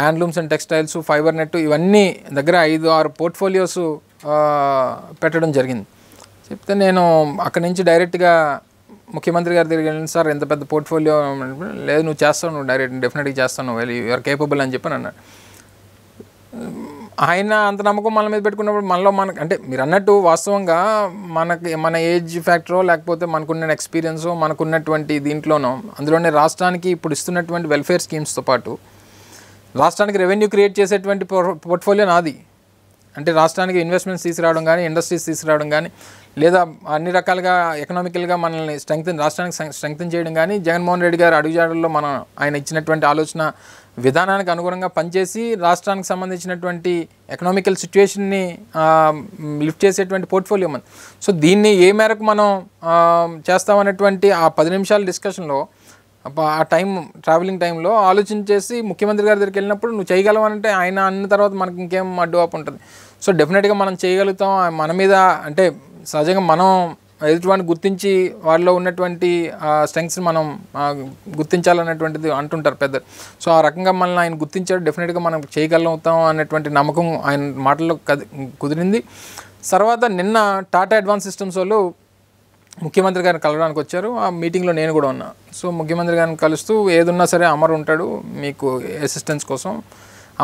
handlooms and textiles fibre net ఇవన్నీ దగ్గర ఐదు ఆరు పోర్ట్ఫోలియోస్ పెట్టడం జరిగింది చెప్తే నేను అక్కడి నుంచి డైరెక్ట్గా ముఖ్యమంత్రి గారి దగ్గరికి వెళ్ళిన సార్ ఎంత పెద్ద పోర్ట్ఫోలియో లేదు నువ్వు చేస్తావు నువ్వు డైరెక్ట్ డెఫినెట్గా చేస్తావు నువ్వు వెళ్ళి యూఆర్ కేపబుల్ అని చెప్పి అన్నాడు ఆయన అంత నమ్మకం మన మీద పెట్టుకున్నప్పుడు మనలో మనకు అంటే మీరు అన్నట్టు వాస్తవంగా మనకి మన ఏజ్ ఫ్యాక్టరో లేకపోతే మనకున్న ఎక్స్పీరియన్సో మనకున్నటువంటి దీంట్లోనో అందులోనే రాష్ట్రానికి ఇప్పుడు ఇస్తున్నటువంటి వెల్ఫేర్ స్కీమ్స్తో పాటు రాష్ట్రానికి రెవెన్యూ క్రియేట్ చేసేటువంటి పోర్ట్ఫోలియో నాది అంటే రాష్ట్రానికి ఇన్వెస్ట్మెంట్స్ తీసుకురావడం కానీ ఇండస్ట్రీస్ తీసుకురావడం కానీ లేదా అన్ని రకాలుగా ఎకనామికల్గా మనల్ని స్ట్రెంగ్తన్ రాష్ట్రానికి స్ట్రెంగ్తన్ చేయడం కానీ జగన్మోహన్ రెడ్డి గారు అడుగుజాడల్లో మనం ఆయన ఇచ్చినటువంటి ఆలోచన విధానానికి అనుగుణంగా పనిచేసి రాష్ట్రానికి సంబంధించినటువంటి ఎకనామికల్ సిచ్యువేషన్ని లిఫ్ట్ చేసేటువంటి పోర్ట్ఫోలియో మన సో దీన్ని ఏ మేరకు మనం చేస్తామనేటువంటి ఆ పది నిమిషాల డిస్కషన్లో ఆ టైం ట్రావెలింగ్ టైంలో ఆలోచించేసి ముఖ్యమంత్రి గారి దగ్గరికి వెళ్ళినప్పుడు నువ్వు చేయగలవనంటే ఆయన అన్న తర్వాత మనకి ఇంకేం అడ్డు ఆపు ఉంటుంది సో డెఫినెట్గా మనం చేయగలుగుతాం మన మీద అంటే సహజంగా మనం ఎదుటివాడిని గుర్తించి వాళ్ళలో ఉన్నటువంటి స్ట్రెంగ్స్ని మనం గుర్తించాలన్నటువంటిది అంటుంటారు పెద్ద సో ఆ రకంగా మనల్ని ఆయన గుర్తించాడు డెఫినెట్గా మనం చేయగలుగుతాం అనేటువంటి నమ్మకం ఆయన మాటల్లో కుదిరింది తర్వాత నిన్న టాటా అడ్వాన్స్ సిస్టమ్స్ వాళ్ళు ముఖ్యమంత్రి గారిని కలవడానికి వచ్చారు ఆ మీటింగ్లో నేను కూడా ఉన్నా సో ముఖ్యమంత్రి గారిని కలుస్తూ ఏదున్నా సరే అమర్ ఉంటాడు మీకు అసిస్టెన్స్ కోసం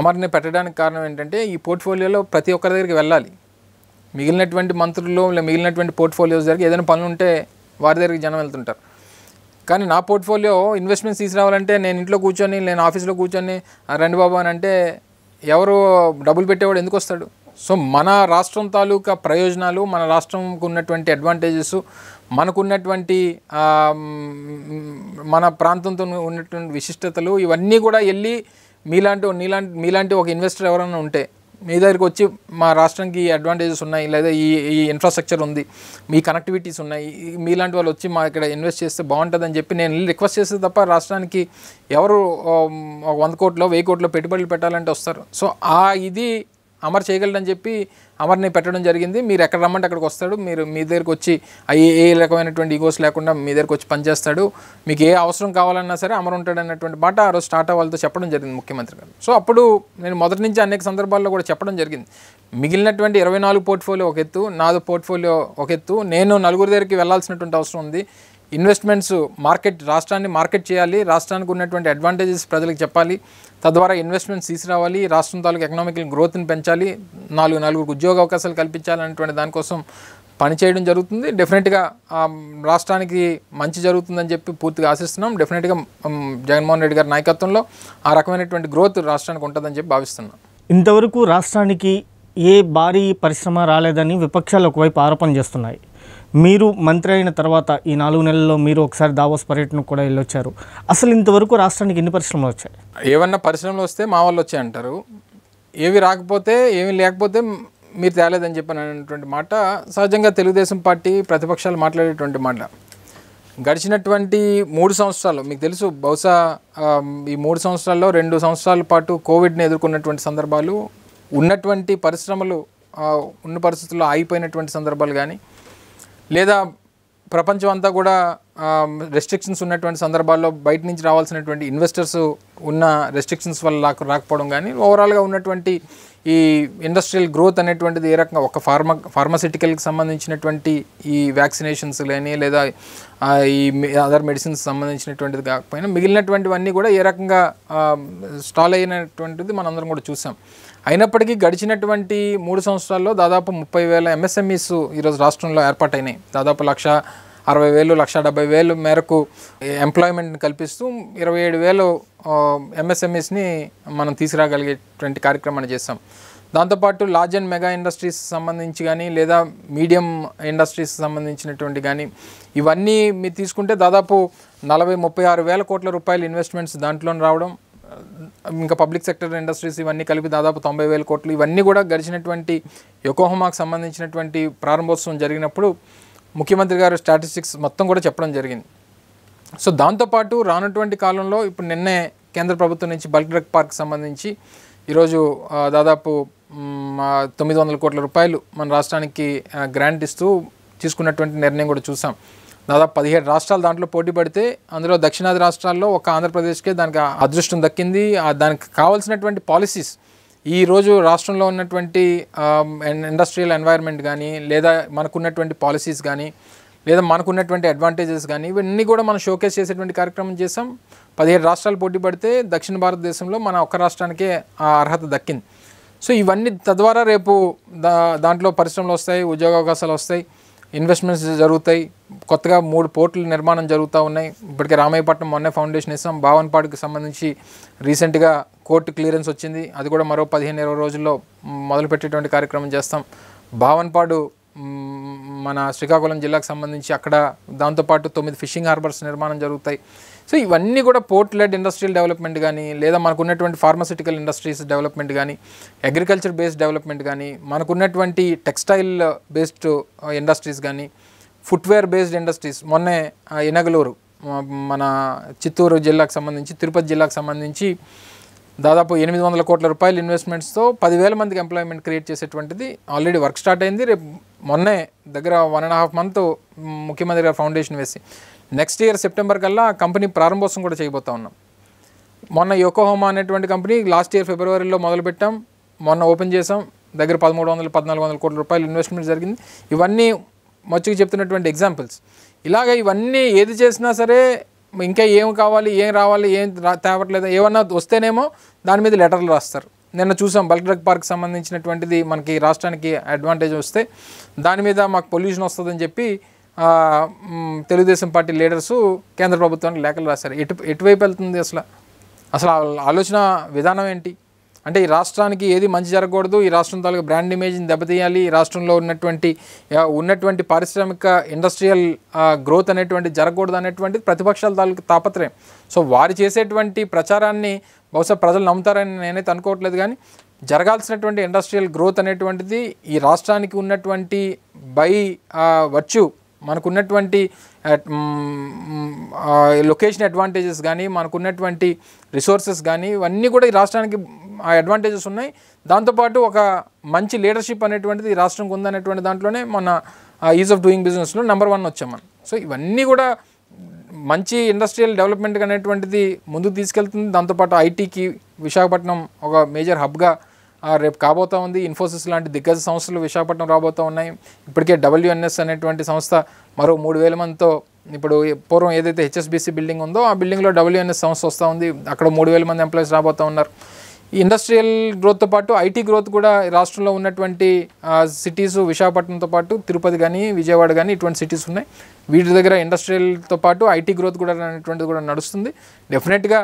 అమర్ని పెట్టడానికి కారణం ఏంటంటే ఈ పోర్ట్ఫోలియోలో ప్రతి ఒక్కరి దగ్గరికి వెళ్ళాలి మిగిలినటువంటి మంత్రులు మిగిలినటువంటి పోర్ట్ఫోలియోస్ దగ్గర ఏదైనా పనులు ఉంటే వారి దగ్గరికి జనం వెళ్తుంటారు కానీ నా పోర్ట్ఫోలియో ఇన్వెస్ట్మెంట్స్ తీసుకురావాలంటే నేను ఇంట్లో కూర్చొని నేను ఆఫీస్లో కూర్చొని రండి బాబు అని అంటే ఎవరు డబ్బులు పెట్టేవాడు ఎందుకు వస్తాడు సో మన రాష్ట్రం తాలూకా ప్రయోజనాలు మన రాష్ట్రంకు ఉన్నటువంటి అడ్వాంటేజెస్ మనకున్నటువంటి మన ప్రాంతంతో ఉన్నటువంటి విశిష్టతలు ఇవన్నీ కూడా వెళ్ళి మీలాంటి నీలాంటి మీలాంటి ఒక ఇన్వెస్టర్ ఎవరైనా ఉంటే మీ దగ్గరికి వచ్చి మా రాష్ట్రానికి అడ్వాంటేజెస్ ఉన్నాయి లేదా ఈ ఈ ఇన్ఫ్రాస్ట్రక్చర్ ఉంది మీ కనెక్టివిటీస్ ఉన్నాయి మీలాంటి వాళ్ళు వచ్చి మా ఇక్కడ ఇన్వెస్ట్ చేస్తే బాగుంటుందని చెప్పి నేను రిక్వెస్ట్ చేస్తే తప్ప రాష్ట్రానికి ఎవరు వంద కోట్లో వెయ్యి కోట్లో పెట్టుబడులు పెట్టాలంటే వస్తారు సో ఆ ఇది అమర్ చేయగలడని చెప్పి అమర్ని పెట్టడం జరిగింది మీరు ఎక్కడ రమ్మంటే అక్కడికి వస్తాడు మీరు మీ దగ్గరికి వచ్చి ఏ రకమైనటువంటి ఈగోస్ లేకుండా మీ దగ్గరకు వచ్చి పనిచేస్తాడు మీకు ఏ అవసరం కావాలన్నా సరే అమర్ ఉంటాడు అన్నటువంటి మాట ఆ రోజు స్టార్ట్ అవ్వాలతో చెప్పడం జరిగింది ముఖ్యమంత్రి గారు సో అప్పుడు నేను మొదటి నుంచి అనేక సందర్భాల్లో కూడా చెప్పడం జరిగింది మిగిలినటువంటి ఇరవై నాలుగు పోర్ట్ఫోలియో ఒక ఎత్తు నాదో పోర్ట్ఫోలియో ఒక ఎత్తు నేను నలుగురు దగ్గరికి వెళ్లాల్సినటువంటి అవసరం ఉంది ఇన్వెస్ట్మెంట్స్ మార్కెట్ రాష్ట్రాన్ని మార్కెట్ చేయాలి రాష్ట్రానికి ఉన్నటువంటి అడ్వాంటేజెస్ ప్రజలకు చెప్పాలి తద్వారా ఇన్వెస్ట్మెంట్స్ తీసుకురావాలి రాష్ట్రం తాలూకు ఎకనామికల్ గ్రోత్ని పెంచాలి నాలుగు నలుగురికి ఉద్యోగ అవకాశాలు కల్పించాలనేటువంటి దానికోసం పనిచేయడం జరుగుతుంది డెఫినెట్గా రాష్ట్రానికి మంచి జరుగుతుందని చెప్పి పూర్తిగా ఆశిస్తున్నాం డెఫినెట్గా జగన్మోహన్ రెడ్డి గారి నాయకత్వంలో ఆ రకమైనటువంటి గ్రోత్ రాష్ట్రానికి ఉంటుందని చెప్పి భావిస్తున్నాం ఇంతవరకు రాష్ట్రానికి ఏ భారీ పరిశ్రమ రాలేదని విపక్షాలు ఒకవైపు ఆరోపణ చేస్తున్నాయి మీరు మంత్రి అయిన తర్వాత ఈ నాలుగు నెలల్లో మీరు ఒకసారి దావోస్ పర్యటనకు కూడా వెళ్ళొచ్చారు అసలు ఇంతవరకు రాష్ట్రానికి ఎన్ని పరిశ్రమలు వచ్చాయి ఏమన్నా పరిశ్రమలు వస్తే మా వాళ్ళు వచ్చాయి అంటారు ఏవి రాకపోతే ఏమి లేకపోతే మీరు తేలేదని అనేటువంటి మాట సహజంగా తెలుగుదేశం పార్టీ ప్రతిపక్షాలు మాట్లాడేటువంటి మాట గడిచినటువంటి మూడు సంవత్సరాలు మీకు తెలుసు బహుశా ఈ మూడు సంవత్సరాల్లో రెండు సంవత్సరాల పాటు కోవిడ్ని ఎదుర్కొన్నటువంటి సందర్భాలు ఉన్నటువంటి పరిశ్రమలు ఉన్న పరిస్థితుల్లో ఆగిపోయినటువంటి సందర్భాలు కానీ లేదా ప్రపంచం అంతా కూడా రెస్ట్రిక్షన్స్ ఉన్నటువంటి సందర్భాల్లో బయట నుంచి రావాల్సినటువంటి ఇన్వెస్టర్స్ ఉన్న రెస్ట్రిక్షన్స్ వల్ల నాకు రాకపోవడం కానీ ఓవరాల్గా ఉన్నటువంటి ఈ ఇండస్ట్రియల్ గ్రోత్ అనేటువంటిది ఏ రకంగా ఒక ఫార్మ ఫార్మాసిటికల్కి సంబంధించినటువంటి ఈ వ్యాక్సినేషన్స్ కానీ లేదా ఈ అదర్ మెడిసిన్స్ సంబంధించినటువంటిది కాకపోయినా మిగిలినటువంటివన్నీ కూడా ఏ రకంగా స్టాల్ అయినటువంటిది మనందరం కూడా చూసాం అయినప్పటికీ గడిచినటువంటి మూడు సంవత్సరాల్లో దాదాపు ముప్పై వేల ఎంఎస్ఎంఈస్ ఈరోజు రాష్ట్రంలో ఏర్పాటైనాయి దాదాపు లక్ష అరవై వేలు లక్ష డెబ్బై వేలు మేరకు ఎంప్లాయ్మెంట్ని కల్పిస్తూ ఇరవై ఏడు వేలు ఎంఎస్ఎంఈస్ని మనం తీసుకురాగలిగేటువంటి కార్యక్రమాన్ని చేస్తాం దాంతోపాటు లార్జ్ అండ్ మెగా ఇండస్ట్రీస్ సంబంధించి కానీ లేదా మీడియం ఇండస్ట్రీస్ సంబంధించినటువంటి కానీ ఇవన్నీ మీరు తీసుకుంటే దాదాపు నలభై ముప్పై ఆరు వేల కోట్ల రూపాయల ఇన్వెస్ట్మెంట్స్ దాంట్లో రావడం ఇంకా పబ్లిక్ సెక్టర్ ఇండస్ట్రీస్ ఇవన్నీ కలిపి దాదాపు తొంభై వేల కోట్లు ఇవన్నీ కూడా గడిచినటువంటి యొకోహమాకు సంబంధించినటువంటి ప్రారంభోత్సవం జరిగినప్పుడు ముఖ్యమంత్రి గారు స్టాటిస్టిక్స్ మొత్తం కూడా చెప్పడం జరిగింది సో దాంతోపాటు రానటువంటి కాలంలో ఇప్పుడు నిన్నే కేంద్ర ప్రభుత్వం నుంచి బల్క్ డ్రగ్ పార్క్ సంబంధించి ఈరోజు దాదాపు తొమ్మిది వందల కోట్ల రూపాయలు మన రాష్ట్రానికి గ్రాంట్ ఇస్తూ తీసుకున్నటువంటి నిర్ణయం కూడా చూసాం దాదాపు పదిహేడు రాష్ట్రాలు దాంట్లో పోటీ పడితే అందులో దక్షిణాది రాష్ట్రాల్లో ఒక ఆంధ్రప్రదేశ్కే దానికి అదృష్టం దక్కింది దానికి కావాల్సినటువంటి పాలసీస్ ఈ రోజు రాష్ట్రంలో ఉన్నటువంటి ఇండస్ట్రియల్ ఎన్వైర్న్మెంట్ కానీ లేదా మనకున్నటువంటి పాలసీస్ కానీ లేదా మనకున్నటువంటి అడ్వాంటేజెస్ కానీ ఇవన్నీ కూడా మనం షోకేస్ చేసేటువంటి కార్యక్రమం చేసాం పదిహేడు రాష్ట్రాలు పోటీ పడితే దక్షిణ భారతదేశంలో మన ఒక్క రాష్ట్రానికే ఆ అర్హత దక్కింది సో ఇవన్నీ తద్వారా రేపు దా దాంట్లో పరిశ్రమలు వస్తాయి ఉద్యోగ అవకాశాలు వస్తాయి ఇన్వెస్ట్మెంట్స్ జరుగుతాయి కొత్తగా మూడు పోర్టులు నిర్మాణం జరుగుతూ ఉన్నాయి ఇప్పటికే రామయ్యపట్నం మొన్నే ఫౌండేషన్ ఇస్తాం భావన్పాడుకి సంబంధించి రీసెంట్గా కోర్టు క్లియరెన్స్ వచ్చింది అది కూడా మరో పదిహేను ఇరవై రోజుల్లో మొదలుపెట్టేటువంటి కార్యక్రమం చేస్తాం భావన్పాడు మన శ్రీకాకుళం జిల్లాకు సంబంధించి అక్కడ దాంతోపాటు తొమ్మిది ఫిషింగ్ హార్బర్స్ నిర్మాణం జరుగుతాయి సో ఇవన్నీ కూడా పోర్ట్ లెడ్ ఇండస్ట్రియల్ డెవలప్మెంట్ కానీ లేదా మనకు ఉన్నటువంటి ఫార్మాసిటికల్ ఇండస్ట్రీస్ డెవలప్మెంట్ కానీ అగ్రికల్చర్ బేస్డ్ డెవలప్మెంట్ కానీ మనకున్నటువంటి టెక్స్టైల్ బేస్డ్ ఇండస్ట్రీస్ కానీ ఫుట్వేర్ బేస్డ్ ఇండస్ట్రీస్ మొన్నే uh, ఇనగలూరు మన చిత్తూరు జిల్లాకు సంబంధించి తిరుపతి జిల్లాకు సంబంధించి దాదాపు ఎనిమిది వందల కోట్ల రూపాయలు ఇన్వెస్ట్మెంట్స్తో పదివేల మందికి ఎంప్లాయ్మెంట్ క్రియేట్ చేసేటువంటిది ఆల్రెడీ వర్క్ స్టార్ట్ అయింది రేపు మొన్నే దగ్గర వన్ అండ్ హాఫ్ మంత్ ముఖ్యమంత్రి గారు ఫౌండేషన్ వేసి నెక్స్ట్ ఇయర్ సెప్టెంబర్ కల్లా కంపెనీ ప్రారంభోత్సవం కూడా చేయబోతా ఉన్నాం మొన్న యోకోహోమా అనేటువంటి కంపెనీ లాస్ట్ ఇయర్ ఫిబ్రవరిలో మొదలుపెట్టాం మొన్న ఓపెన్ చేసాం దగ్గర పదమూడు వందల పద్నాలుగు వందల కోట్ల రూపాయలు ఇన్వెస్ట్మెంట్ జరిగింది ఇవన్నీ మచ్చుకు చెప్తున్నటువంటి ఎగ్జాంపుల్స్ ఇలాగ ఇవన్నీ ఏది చేసినా సరే ఇంకా ఏం కావాలి ఏం రావాలి ఏం తేవట్లేదు ఏమన్నా వస్తేనేమో దాని మీద లెటర్లు రాస్తారు నిన్న చూసాం బల్క్ డ్రగ్ పార్క్ సంబంధించినటువంటిది మనకి రాష్ట్రానికి అడ్వాంటేజ్ వస్తే దాని మీద మాకు పొల్యూషన్ వస్తుందని చెప్పి తెలుగుదేశం పార్టీ లీడర్స్ కేంద్ర ప్రభుత్వానికి లేఖలు రాశారు ఎటు ఎటువైపు వెళ్తుంది అసలు అసలు ఆలోచన విధానం ఏంటి అంటే ఈ రాష్ట్రానికి ఏది మంచి జరగకూడదు ఈ రాష్ట్రం తాలూకా బ్రాండ్ ఇమేజ్ని దెబ్బతీయాలి ఈ రాష్ట్రంలో ఉన్నటువంటి ఉన్నటువంటి పారిశ్రామిక ఇండస్ట్రియల్ గ్రోత్ అనేటువంటి జరగకూడదు అనేటువంటిది ప్రతిపక్షాల తాలూకు తాపత్రయం సో వారు చేసేటువంటి ప్రచారాన్ని బహుశా ప్రజలు నమ్ముతారని నేనైతే అనుకోవట్లేదు కానీ జరగాల్సినటువంటి ఇండస్ట్రియల్ గ్రోత్ అనేటువంటిది ఈ రాష్ట్రానికి ఉన్నటువంటి బై వర్చ్యూ మనకున్నటువంటి లొకేషన్ అడ్వాంటేజెస్ కానీ మనకున్నటువంటి రిసోర్సెస్ కానీ ఇవన్నీ కూడా ఈ రాష్ట్రానికి ఆ అడ్వాంటేజెస్ ఉన్నాయి దాంతోపాటు ఒక మంచి లీడర్షిప్ అనేటువంటిది ఈ రాష్ట్రంకి ఉందనేటువంటి దాంట్లోనే మన ఈజ్ ఆఫ్ డూయింగ్ బిజినెస్లో నెంబర్ వన్ వచ్చాం సో ఇవన్నీ కూడా మంచి ఇండస్ట్రియల్ డెవలప్మెంట్ అనేటువంటిది ముందుకు తీసుకెళ్తుంది దాంతోపాటు ఐటీకి విశాఖపట్నం ఒక మేజర్ హబ్గా రేపు కాబోతూ ఉంది ఇన్ఫోసిస్ లాంటి దిగ్గజ సంస్థలు విశాఖపట్నం రాబోతూ ఉన్నాయి ఇప్పటికే డబ్ల్యూఎన్ఎస్ అనేటువంటి సంస్థ మరో మూడు వేల మందితో ఇప్పుడు పూర్వం ఏదైతే హెచ్ఎస్బీసీ బిల్డింగ్ ఉందో ఆ బిల్డింగ్లో డబ్ల్యూఎన్ఎస్ సంస్థ వస్తూ ఉంది అక్కడ మూడు వేల మంది ఎంప్లాయీస్ రాబోతూ ఉన్నారు ఇండస్ట్రియల్ గ్రోత్తో పాటు ఐటీ గ్రోత్ కూడా రాష్ట్రంలో ఉన్నటువంటి సిటీస్ విశాఖపట్నంతో పాటు తిరుపతి కానీ విజయవాడ కానీ ఇటువంటి సిటీస్ ఉన్నాయి వీటి దగ్గర ఇండస్ట్రియల్తో పాటు ఐటీ గ్రోత్ కూడా అనేటువంటిది కూడా నడుస్తుంది డెఫినెట్గా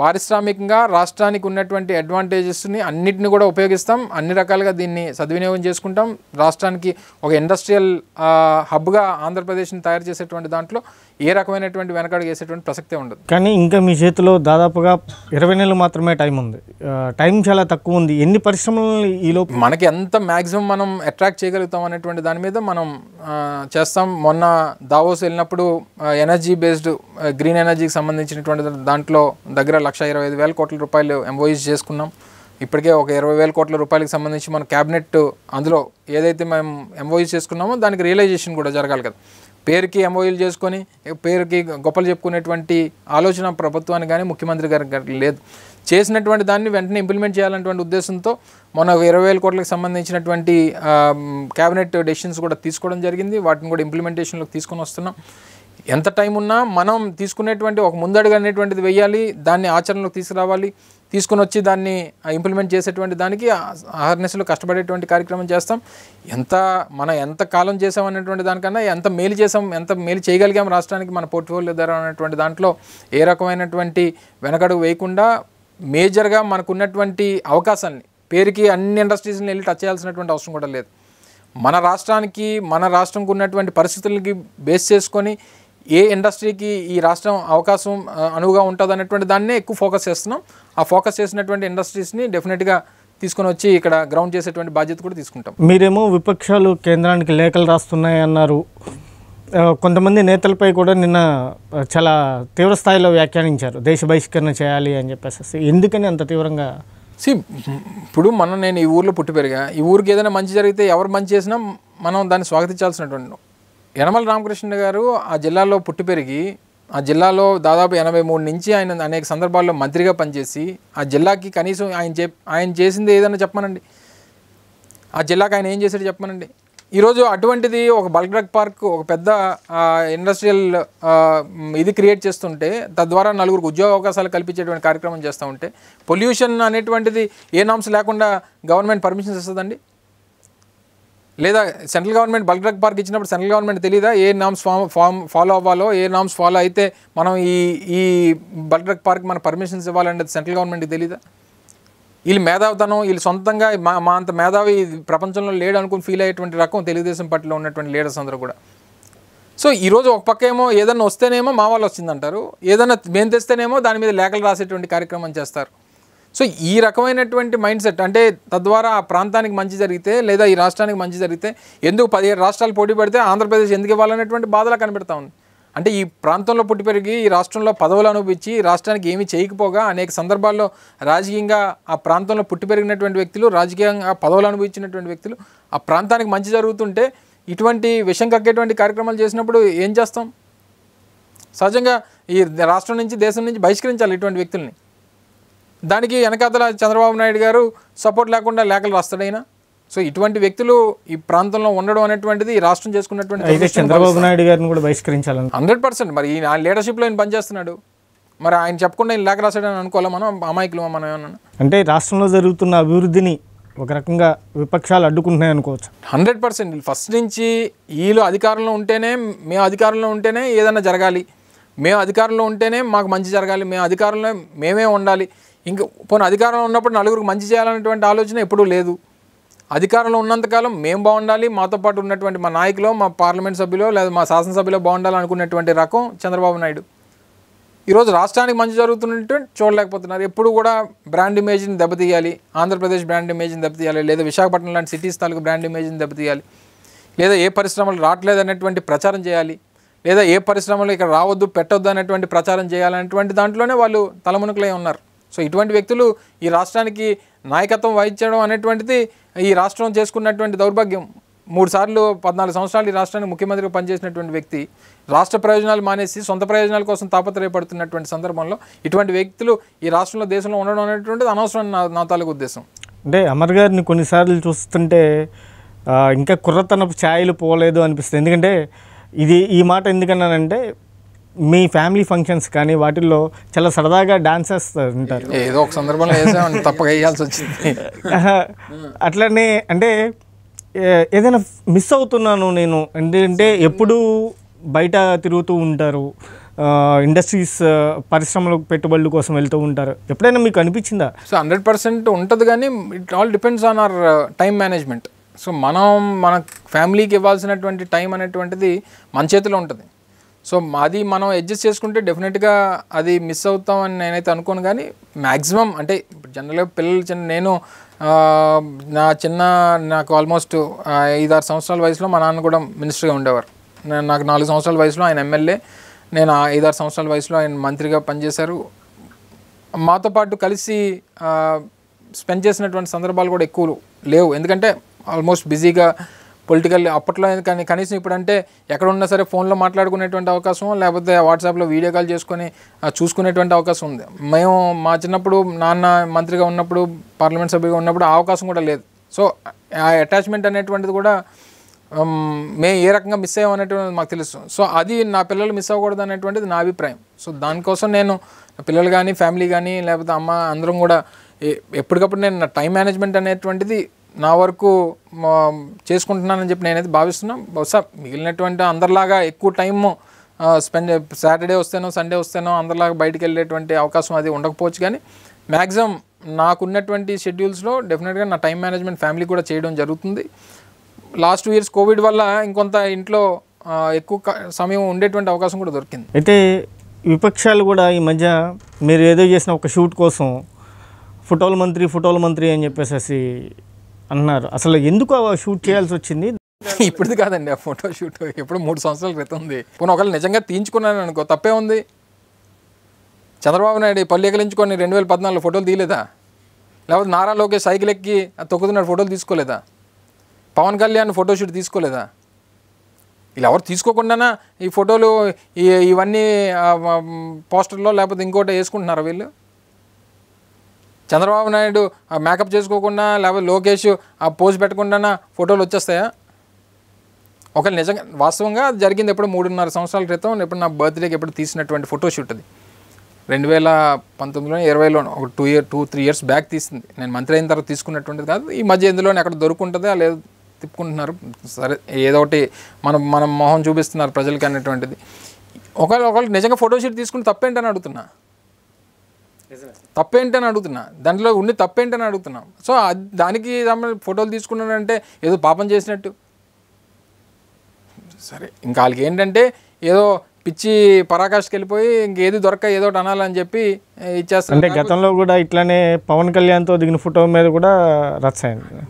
పారిశ్రామికంగా రాష్ట్రానికి ఉన్నటువంటి అడ్వాంటేజెస్ని అన్నిటిని కూడా ఉపయోగిస్తాం అన్ని రకాలుగా దీన్ని సద్వినియోగం చేసుకుంటాం రాష్ట్రానికి ఒక ఇండస్ట్రియల్ హబ్గా ఆంధ్రప్రదేశ్ని తయారు చేసేటువంటి దాంట్లో ఏ రకమైనటువంటి వెనకాడు చేసేటువంటి ప్రసక్తే ఉండదు కానీ ఇంకా మీ చేతిలో దాదాపుగా ఇరవై నెలలు మాత్రమే టైం ఉంది టైం చాలా తక్కువ ఉంది ఎన్ని పరిశ్రమలు ఈలో మనకి ఎంత మ్యాక్సిమం మనం అట్రాక్ట్ చేయగలుగుతాం అనేటువంటి దాని మీద మనం చేస్తాం మొన్న దావోస్ వెళ్ళినప్పుడు ఎనర్జీ బేస్డ్ గ్రీన్ ఎనర్జీకి సంబంధించినటువంటి దాంట్లో దగ్గర లక్ష ఇరవై ఐదు వేల కోట్ల రూపాయలు ఎంఓఈస్ చేసుకున్నాం ఇప్పటికే ఒక ఇరవై వేల కోట్ల రూపాయలకు సంబంధించి మన క్యాబినెట్ అందులో ఏదైతే మేము ఎంఓఈస్ చేసుకున్నామో దానికి రియలైజేషన్ కూడా జరగాలి కదా పేరుకి ఎంఓయూలు చేసుకొని పేరుకి గొప్పలు చెప్పుకునేటువంటి ఆలోచన ప్రభుత్వానికి కానీ ముఖ్యమంత్రి గారికి లేదు చేసినటువంటి దాన్ని వెంటనే ఇంప్లిమెంట్ చేయాలన్నటువంటి ఉద్దేశంతో మొన్న ఇరవై వేల కోట్లకు సంబంధించినటువంటి క్యాబినెట్ డెసిషన్స్ కూడా తీసుకోవడం జరిగింది వాటిని కూడా ఇంప్లిమెంటేషన్లోకి తీసుకొని వస్తున్నాం ఎంత టైం ఉన్నా మనం తీసుకునేటువంటి ఒక ముందడుగు అనేటువంటిది వేయాలి దాన్ని ఆచరణలోకి తీసుకురావాలి తీసుకుని వచ్చి దాన్ని ఇంప్లిమెంట్ చేసేటువంటి దానికి అహర్నెస్లో కష్టపడేటువంటి కార్యక్రమం చేస్తాం ఎంత మనం ఎంత కాలం చేసాం అనేటువంటి దానికన్నా ఎంత మేలు చేసాం ఎంత మేలు చేయగలిగాం రాష్ట్రానికి మన పోర్ట్ఫోలియో ధర అనేటువంటి దాంట్లో ఏ రకమైనటువంటి వెనకడుగు వేయకుండా మేజర్గా మనకున్నటువంటి అవకాశాన్ని పేరుకి అన్ని ఇండస్ట్రీస్ని వెళ్ళి టచ్ చేయాల్సినటువంటి అవసరం కూడా లేదు మన రాష్ట్రానికి మన రాష్ట్రంకు ఉన్నటువంటి పరిస్థితులకి బేస్ చేసుకొని ఏ ఇండస్ట్రీకి ఈ రాష్ట్రం అవకాశం అనువుగా ఉంటుంది అనేటువంటి దాన్నే ఎక్కువ ఫోకస్ చేస్తున్నాం ఆ ఫోకస్ చేసినటువంటి ఇండస్ట్రీస్ని డెఫినెట్గా తీసుకొని వచ్చి ఇక్కడ గ్రౌండ్ చేసేటువంటి బాధ్యత కూడా తీసుకుంటాం మీరేమో విపక్షాలు కేంద్రానికి లేఖలు రాస్తున్నాయి అన్నారు కొంతమంది నేతలపై కూడా నిన్న చాలా తీవ్ర స్థాయిలో వ్యాఖ్యానించారు దేశ బహిష్కరణ చేయాలి అని చెప్పేసి ఎందుకని అంత తీవ్రంగా సి ఇప్పుడు మనం నేను ఈ ఊర్లో పుట్టి పెరిగా ఈ ఊరికి ఏదైనా మంచి జరిగితే ఎవరు మంచి చేసినా మనం దాన్ని స్వాగతించాల్సినటువంటి యనమల రామకృష్ణ గారు ఆ జిల్లాలో పుట్టి పెరిగి ఆ జిల్లాలో దాదాపు ఎనభై మూడు నుంచి ఆయన అనేక సందర్భాల్లో మంత్రిగా పనిచేసి ఆ జిల్లాకి కనీసం ఆయన చే ఆయన చేసింది ఏదన్నా చెప్పనండి ఆ జిల్లాకి ఆయన ఏం చేశాడు చెప్పనండి ఈరోజు అటువంటిది ఒక బల్క్ డ్రగ్ పార్క్ ఒక పెద్ద ఇండస్ట్రియల్ ఇది క్రియేట్ చేస్తుంటే తద్వారా నలుగురికి ఉద్యోగ అవకాశాలు కల్పించేటువంటి కార్యక్రమం చేస్తూ ఉంటే పొల్యూషన్ అనేటువంటిది ఏ నామ్స్ లేకుండా గవర్నమెంట్ పర్మిషన్స్ ఇస్తుందండి లేదా central government bulk drug park ఇచ్చినప్పుడు సెంట్రల్ గవర్నమెంట్ తెలియదా ఏ నామ్స్ ఫామ్ ఫామ్ ఫాలో అవ్వాలో ఏ నామ్స్ ఫాలో అయితే మనం ఈ ఈ బల్క్ డ్రగ్ పార్క్ మన పర్మిషన్స్ ఇవ్వాలంటే సెంట్రల్ గవర్నమెంట్కి తెలీదా వీళ్ళు మేధావితనం వీళ్ళు సొంతంగా మా మా అంత మేధావి ప్రపంచంలో లేడు అనుకుని ఫీల్ అయ్యేటువంటి రకం తెలుగుదేశం పార్టీలో ఉన్నటువంటి లీడర్స్ అందరూ కూడా సో ఈరోజు ఒక పక్క ఏమో ఏదన్నా వస్తేనేమో మా వాళ్ళు వచ్చిందంటారు ఏదన్నా మేము తెస్తేనేమో దాని మీద లేఖలు రాసేటువంటి కార్యక్రమం చేస్తారు సో ఈ రకమైనటువంటి మైండ్ సెట్ అంటే తద్వారా ఆ ప్రాంతానికి మంచి జరిగితే లేదా ఈ రాష్ట్రానికి మంచి జరిగితే ఎందుకు పదిహేడు రాష్ట్రాలు పోటీ పడితే ఆంధ్రప్రదేశ్ ఎందుకు ఇవ్వాలనేటువంటి బాధలా కనిపెడతా ఉంది అంటే ఈ ప్రాంతంలో పుట్టి పెరిగి ఈ రాష్ట్రంలో పదవులు అనుభవించి రాష్ట్రానికి ఏమీ చేయకపోగా అనేక సందర్భాల్లో రాజకీయంగా ఆ ప్రాంతంలో పుట్టి పెరిగినటువంటి వ్యక్తులు రాజకీయంగా పదవులు అనుభవించినటువంటి వ్యక్తులు ఆ ప్రాంతానికి మంచి జరుగుతుంటే ఇటువంటి విషం కక్కేటువంటి కార్యక్రమాలు చేసినప్పుడు ఏం చేస్తాం సహజంగా ఈ రాష్ట్రం నుంచి దేశం నుంచి బహిష్కరించాలి ఇటువంటి వ్యక్తుల్ని దానికి వెనకాతల చంద్రబాబు నాయుడు గారు సపోర్ట్ లేకుండా లేఖలు అయినా సో ఇటువంటి వ్యక్తులు ఈ ప్రాంతంలో ఉండడం అనేటువంటిది రాష్ట్రం చేసుకున్నటువంటి చంద్రబాబు నాయుడు గారిని కూడా బహిష్కరించాలని హండ్రెడ్ పర్సెంట్ మరి ఈయన లీడర్షిప్లో ఆయన పనిచేస్తున్నాడు మరి ఆయన చెప్పకుండా ఈయన లేఖ రాశాడని అనుకోవాలి మనం అమాయకులు మనం ఏమన్నా అంటే రాష్ట్రంలో జరుగుతున్న అభివృద్ధిని ఒక రకంగా విపక్షాలు అడ్డుకుంటున్నాయి అనుకోవచ్చు హండ్రెడ్ పర్సెంట్ ఫస్ట్ నుంచి వీళ్ళు అధికారంలో ఉంటేనే మేము అధికారంలో ఉంటేనే ఏదైనా జరగాలి మేము అధికారంలో ఉంటేనే మాకు మంచి జరగాలి మేము అధికారంలో మేమే ఉండాలి ఇంకా పోనీ అధికారంలో ఉన్నప్పుడు నలుగురికి మంచి చేయాలనేటువంటి ఆలోచన ఎప్పుడూ లేదు అధికారంలో ఉన్నంతకాలం మేము బాగుండాలి మాతో పాటు ఉన్నటువంటి మా నాయకులో మా పార్లమెంట్ సభ్యులో లేదా మా శాసనసభ్యులో బాగుండాలి అనుకున్నటువంటి రకం చంద్రబాబు నాయుడు ఈరోజు రాష్ట్రానికి మంచి జరుగుతున్నట్టు చూడలేకపోతున్నారు ఎప్పుడు కూడా బ్రాండ్ ఇమేజ్ని దెబ్బతీయాలి ఆంధ్రప్రదేశ్ బ్రాండ్ ఇమేజ్ని దెబ్బతీయాలి లేదా విశాఖపట్నం లాంటి సిటీస్ తాలూకు బ్రాండ్ ఇమేజ్ని దెబ్బతీయాలి లేదా ఏ పరిశ్రమలు రావట్లేదు అనేటువంటి ప్రచారం చేయాలి లేదా ఏ పరిశ్రమలు ఇక్కడ రావద్దు పెట్టొద్దు అనేటువంటి ప్రచారం చేయాలనేటువంటి దాంట్లోనే వాళ్ళు తలమునుకులై ఉన్నారు సో ఇటువంటి వ్యక్తులు ఈ రాష్ట్రానికి నాయకత్వం వహించడం అనేటువంటిది ఈ రాష్ట్రం చేసుకున్నటువంటి దౌర్భాగ్యం మూడు సార్లు పద్నాలుగు సంవత్సరాలు ఈ రాష్ట్రానికి ముఖ్యమంత్రిగా పనిచేసినటువంటి వ్యక్తి రాష్ట్ర ప్రయోజనాలు మానేసి సొంత ప్రయోజనాల కోసం తాపత్రయపడుతున్నటువంటి సందర్భంలో ఇటువంటి వ్యక్తులు ఈ రాష్ట్రంలో దేశంలో ఉండడం అనేటువంటిది అనవసరం నా నా తాలూకు ఉద్దేశం అంటే అమర్ గారిని కొన్నిసార్లు చూస్తుంటే ఇంకా కుర్రతనపు ఛాయలు పోలేదు అనిపిస్తుంది ఎందుకంటే ఇది ఈ మాట ఎందుకన్నానంటే మీ ఫ్యామిలీ ఫంక్షన్స్ కానీ వాటిల్లో చాలా సరదాగా డాన్సెస్ ఉంటారు ఏదో ఒక సందర్భంలో తప్పగా వేయాల్సి వచ్చింది అట్లనే అంటే ఏదైనా మిస్ అవుతున్నాను నేను ఎందుకంటే ఎప్పుడు బయట తిరుగుతూ ఉంటారు ఇండస్ట్రీస్ పరిశ్రమల పెట్టుబడుల కోసం వెళ్తూ ఉంటారు ఎప్పుడైనా మీకు అనిపించిందా సో హండ్రెడ్ పర్సెంట్ ఉంటుంది కానీ it all depends on our time management so మనం మన ఫ్యామిలీకి ఇవ్వాల్సినటువంటి టైం అనేటువంటిది మన చేతిలో ఉంటుంది సో అది మనం అడ్జస్ట్ చేసుకుంటే డెఫినెట్గా అది మిస్ అవుతాం అని నేనైతే అనుకోను కానీ మ్యాక్సిమం అంటే జనరల్గా పిల్లలు చిన్న నేను నా చిన్న నాకు ఆల్మోస్ట్ ఐదు ఆరు సంవత్సరాల వయసులో మా నాన్న కూడా మినిస్టర్గా ఉండేవారు నాకు నాలుగు సంవత్సరాల వయసులో ఆయన ఎమ్మెల్యే నేను ఐదు ఆరు సంవత్సరాల వయసులో ఆయన మంత్రిగా పనిచేశారు మాతో పాటు కలిసి స్పెండ్ చేసినటువంటి సందర్భాలు కూడా ఎక్కువ లేవు ఎందుకంటే ఆల్మోస్ట్ బిజీగా పొలిటికల్ అప్పట్లో కానీ కనీసం ఇప్పుడంటే ఉన్నా సరే ఫోన్లో మాట్లాడుకునేటువంటి అవకాశం లేకపోతే వాట్సాప్లో వీడియో కాల్ చేసుకొని చూసుకునేటువంటి అవకాశం ఉంది మేము మా చిన్నప్పుడు నాన్న మంత్రిగా ఉన్నప్పుడు పార్లమెంట్ సభ్యుగా ఉన్నప్పుడు అవకాశం కూడా లేదు సో ఆ అటాచ్మెంట్ అనేటువంటిది కూడా మేము ఏ రకంగా మిస్ అయ్యాం అనేటువంటిది మాకు తెలుసు సో అది నా పిల్లలు మిస్ అవ్వకూడదు అనేటువంటిది నా అభిప్రాయం సో దానికోసం నేను పిల్లలు కానీ ఫ్యామిలీ కానీ లేకపోతే అమ్మ అందరం కూడా ఎప్పటికప్పుడు నేను నా టైం మేనేజ్మెంట్ అనేటువంటిది నా వరకు చేసుకుంటున్నానని చెప్పి నేనైతే భావిస్తున్నా బహుశా మిగిలినటువంటి అందరిలాగా ఎక్కువ టైము స్పెండ్ సాటర్డే వస్తేనో సండే వస్తేనో అందరిలాగా బయటకు వెళ్ళేటువంటి అవకాశం అది ఉండకపోవచ్చు కానీ మ్యాక్సిమం నాకున్నటువంటి షెడ్యూల్స్లో డెఫినెట్గా నా టైం మేనేజ్మెంట్ ఫ్యామిలీ కూడా చేయడం జరుగుతుంది లాస్ట్ టూ ఇయర్స్ కోవిడ్ వల్ల ఇంకొంత ఇంట్లో ఎక్కువ సమయం ఉండేటువంటి అవకాశం కూడా దొరికింది అయితే విపక్షాలు కూడా ఈ మధ్య మీరు ఏదో చేసిన ఒక షూట్ కోసం ఫోటోలు మంత్రి ఫోటోలు మంత్రి అని చెప్పేసి అన్నారు అసలు ఎందుకు షూట్ చేయాల్సి వచ్చింది ఇప్పుడు కాదండి ఆ ఫోటో షూట్ ఎప్పుడు మూడు సంవత్సరాల క్రితం ఉంది పోనీ ఒకవేళ నిజంగా తీయించుకున్నాను అనుకో తప్పే ఉంది చంద్రబాబు నాయుడు పల్లె ఎగిలించుకొని రెండు వేల పద్నాలుగు ఫోటోలు తీయలేదా లేకపోతే నారాలోకి సైకిల్ ఎక్కి తొక్కుతున్నాడు ఫోటోలు తీసుకోలేదా పవన్ కళ్యాణ్ ఫోటోషూట్ తీసుకోలేదా ఇలా ఎవరు తీసుకోకుండానా ఈ ఫోటోలు ఇవన్నీ పోస్టర్లో లేకపోతే ఇంకోటి వేసుకుంటున్నారా వీళ్ళు చంద్రబాబు నాయుడు మేకప్ చేసుకోకుండా లేకపోతే లోకేష్ ఆ పోజ్ పెట్టకుండా ఫోటోలు వచ్చేస్తాయా ఒక నిజంగా వాస్తవంగా జరిగింది ఎప్పుడు మూడున్నర సంవత్సరాల క్రితం ఎప్పుడు నా బర్త్డేకి ఎప్పుడు తీసినటువంటి ఫోటోషూట్ అది రెండు వేల పంతొమ్మిదిలోనే ఇరవైలో ఒక two year two three years back తీసింది నేను మంత్రి అయిన తర్వాత తీసుకున్నటువంటిది కాదు ఈ మధ్య ఇందులోనే అక్కడ దొరుకుంటుందా లేదు తిప్పుకుంటున్నారు సరే ఏదో ఒకటి మనం మనం మొహం చూపిస్తున్నారు ప్రజలకి అనేటువంటిది ఒకవేళ ఒకళ్ళు నిజంగా ఫోటోషూట్ తీసుకుని తప్పేంటని అడుగుతున్నా తప్పేంటని అడుగుతున్నా దాంట్లో ఉండి తప్పేంటని అడుగుతున్నా సో దానికి ఫోటోలు తీసుకున్నాడంటే ఏదో పాపం చేసినట్టు సరే ఇంకా వాళ్ళకి ఏంటంటే ఏదో పిచ్చి పరాకాష్కి వెళ్ళిపోయి ఇంకేది దొరక ఏదో అనాలని చెప్పి ఇచ్చేస్తారు అంటే గతంలో కూడా ఇట్లానే పవన్ కళ్యాణ్తో దిగిన ఫోటో మీద కూడా రచ్చాయండి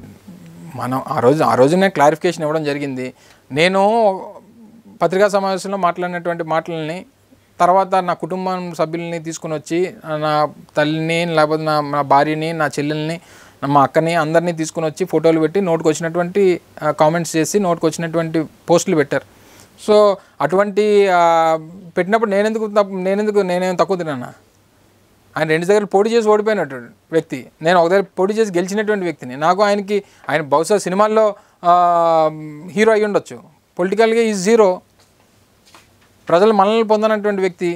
మనం ఆ రోజు ఆ రోజునే క్లారిఫికేషన్ ఇవ్వడం జరిగింది నేను పత్రికా సమావేశంలో మాట్లాడినటువంటి మాటలని తర్వాత నా కుటుంబం సభ్యుల్ని తీసుకుని వచ్చి నా తల్లిని లేకపోతే నా నా భార్యని నా చెల్లెల్ని మా అక్కని అందరినీ తీసుకుని వచ్చి ఫోటోలు పెట్టి నోటుకు వచ్చినటువంటి కామెంట్స్ చేసి నోటుకు వచ్చినటువంటి పోస్టులు పెట్టారు సో అటువంటి పెట్టినప్పుడు నేనెందుకు నేనెందుకు నేనేం తక్కువ తిన్నానా ఆయన రెండు దగ్గర పోటీ చేసి ఓడిపోయినటువంటి వ్యక్తి నేను ఒక దగ్గర పోటీ చేసి గెలిచినటువంటి వ్యక్తిని నాకు ఆయనకి ఆయన బహుశా సినిమాల్లో హీరో అయి ఉండొచ్చు పొలిటికల్గా ఈజ్ జీరో ప్రజలు మనల్ని పొందనటువంటి వ్యక్తి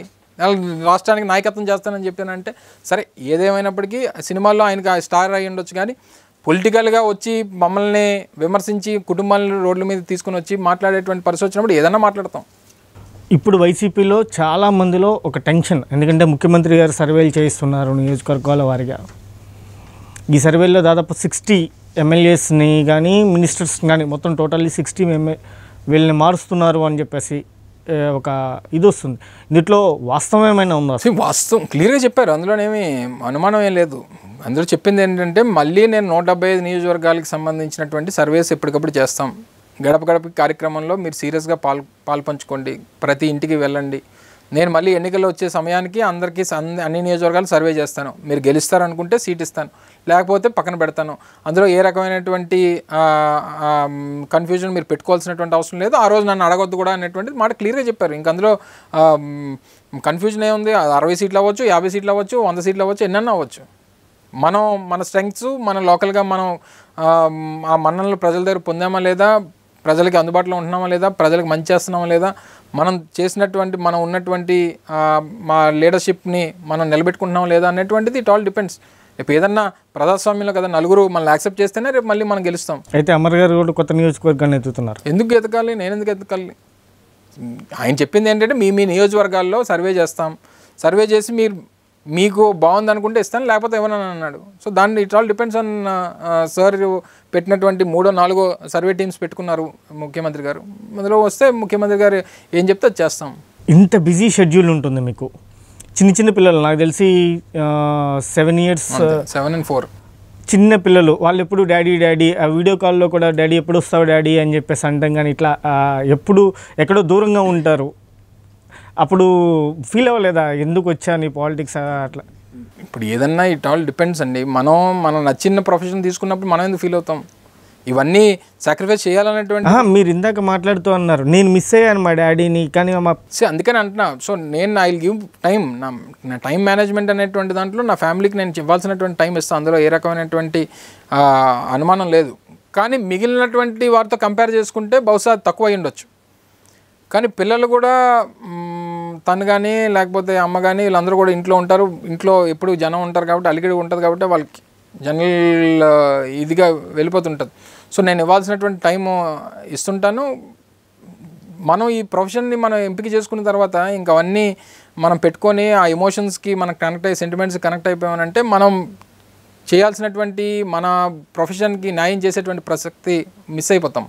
రాష్ట్రానికి నాయకత్వం చేస్తానని చెప్పానంటే సరే ఏదేమైనప్పటికీ సినిమాల్లో ఆయనకు స్టార్ అయ్యి ఉండొచ్చు కానీ పొలిటికల్గా వచ్చి మమ్మల్ని విమర్శించి కుటుంబాలను రోడ్ల మీద తీసుకుని వచ్చి మాట్లాడేటువంటి పరిస్థితి వచ్చినప్పుడు ఏదైనా మాట్లాడతాం ఇప్పుడు వైసీపీలో చాలా మందిలో ఒక టెన్షన్ ఎందుకంటే ముఖ్యమంత్రి గారు సర్వేలు చేయిస్తున్నారు నియోజకవర్గాల వారిగా ఈ సర్వేలో దాదాపు సిక్స్టీ ఎమ్మెల్యేస్ని కానీ మినిస్టర్స్ని కానీ మొత్తం టోటల్లీ సిక్స్టీ ఎమ్మె వీళ్ళని మారుస్తున్నారు అని చెప్పేసి ఒక ఇది వస్తుంది దీంట్లో వాస్తవం ఏమైనా ఉందా వాస్తవం క్లియర్గా చెప్పారు అందులోనేమి అనుమానం ఏం లేదు అందరూ చెప్పింది ఏంటంటే మళ్ళీ నేను నూట డెబ్బై ఐదు నియోజకవర్గాలకు సంబంధించినటువంటి సర్వేస్ ఎప్పటికప్పుడు చేస్తాం గడప గడప కార్యక్రమంలో మీరు సీరియస్గా పాల్ పాల్పంచుకోండి ప్రతి ఇంటికి వెళ్ళండి నేను మళ్ళీ ఎన్నికల్లో వచ్చే సమయానికి అందరికీ అన్ని నియోజకవర్గాలు సర్వే చేస్తాను మీరు గెలుస్తారనుకుంటే సీట్ ఇస్తాను లేకపోతే పక్కన పెడతాను అందులో ఏ రకమైనటువంటి కన్ఫ్యూజన్ మీరు పెట్టుకోవాల్సినటువంటి అవసరం లేదు ఆ రోజు నన్ను అడగొద్దు కూడా అనేటువంటిది మాట క్లియర్గా చెప్పారు ఇంక అందులో కన్ఫ్యూజన్ ఏముంది అరవై సీట్లు అవ్వచ్చు యాభై సీట్లు అవ్వచ్చు వంద సీట్లు అవ్వచ్చు ఎన్నన్న అవ్వచ్చు మనం మన స్ట్రెంగ్స్ మన లోకల్గా మనం ఆ మన్ననలు ప్రజల దగ్గర పొందామా లేదా ప్రజలకి అందుబాటులో ఉంటున్నామా లేదా ప్రజలకు మంచి చేస్తున్నామా లేదా మనం చేసినటువంటి మనం ఉన్నటువంటి మా లీడర్షిప్ని మనం నిలబెట్టుకుంటున్నాం లేదా అనేటువంటిది ఇట్ ఆల్ డిపెండ్స్ రేపు ఏదన్నా ప్రజాస్వామ్యంలో కదా నలుగురు మనల్ని యాక్సెప్ట్ చేస్తేనే రేపు మళ్ళీ మనం గెలుస్తాం అయితే అమర్ గారు కూడా కొత్త నియోజకవర్గాన్ని ఎత్తుతున్నారు ఎందుకు ఎతకాలి నేను ఎందుకు ఎదగాలి ఆయన చెప్పింది ఏంటంటే మీ మీ నియోజకవర్గాల్లో సర్వే చేస్తాం సర్వే చేసి మీరు మీకు బాగుంది అనుకుంటే ఇస్తాను లేకపోతే ఏమన్నా అన్నాడు సో దాన్ని it all depends on sir పెట్టినటువంటి మూడో నాలుగో సర్వే టీమ్స్ పెట్టుకున్నారు ముఖ్యమంత్రి గారు అందులో వస్తే ముఖ్యమంత్రి గారు ఏం చెప్తే చేస్తాం ఇంత బిజీ షెడ్యూల్ ఉంటుంది మీకు చిన్న చిన్న పిల్లలు నాకు తెలిసి seven years seven and four చిన్న పిల్లలు వాళ్ళు ఎప్పుడు డాడీ డాడీ ఆ వీడియో కాల్లో కూడా డాడీ ఎప్పుడు వస్తావు డాడీ అని చెప్పేసి అంటాం కానీ ఇట్లా ఎప్పుడు ఎక్కడో దూరంగా ఉంటారు అప్పుడు ఫీల్ అవ్వలేదా ఎందుకు వచ్చాను ఈ పాలిటిక్స్ అట్లా ఇప్పుడు ఏదన్నా ఇట్ ఆల్ డిపెండ్స్ అండి మనం మనం నచ్చిన ప్రొఫెషన్ తీసుకున్నప్పుడు మనం ఎందుకు ఫీల్ అవుతాం ఇవన్నీ సాక్రిఫైస్ చేయాలనేటువంటి మీరు ఇందాక మాట్లాడుతూ అన్నారు నేను మిస్ అయ్యాను మా డాడీని కానీ మా అందుకని అంటున్నా సో నేను ఐ గివ్ టైం నా నా టైం మేనేజ్మెంట్ అనేటువంటి దాంట్లో నా ఫ్యామిలీకి నేను ఇవ్వాల్సినటువంటి టైం ఇస్తాను అందులో ఏ రకమైనటువంటి అనుమానం లేదు కానీ మిగిలినటువంటి వారితో కంపేర్ చేసుకుంటే బహుశా తక్కువ అయి ఉండొచ్చు కానీ పిల్లలు కూడా తను కానీ లేకపోతే అమ్మ కానీ వీళ్ళందరూ కూడా ఇంట్లో ఉంటారు ఇంట్లో ఎప్పుడు జనం ఉంటారు కాబట్టి అలిగిడి ఉంటుంది కాబట్టి వాళ్ళకి జనరల్ ఇదిగా వెళ్ళిపోతుంటుంది సో నేను ఇవ్వాల్సినటువంటి టైం ఇస్తుంటాను మనం ఈ ప్రొఫెషన్ని మనం ఎంపిక చేసుకున్న తర్వాత ఇంకా అవన్నీ మనం పెట్టుకొని ఆ ఎమోషన్స్కి మనం కనెక్ట్ అయ్యి సెంటిమెంట్స్ కనెక్ట్ అయిపోయామనంటే మనం చేయాల్సినటువంటి మన ప్రొఫెషన్కి న్యాయం చేసేటువంటి ప్రసక్తి మిస్ అయిపోతాం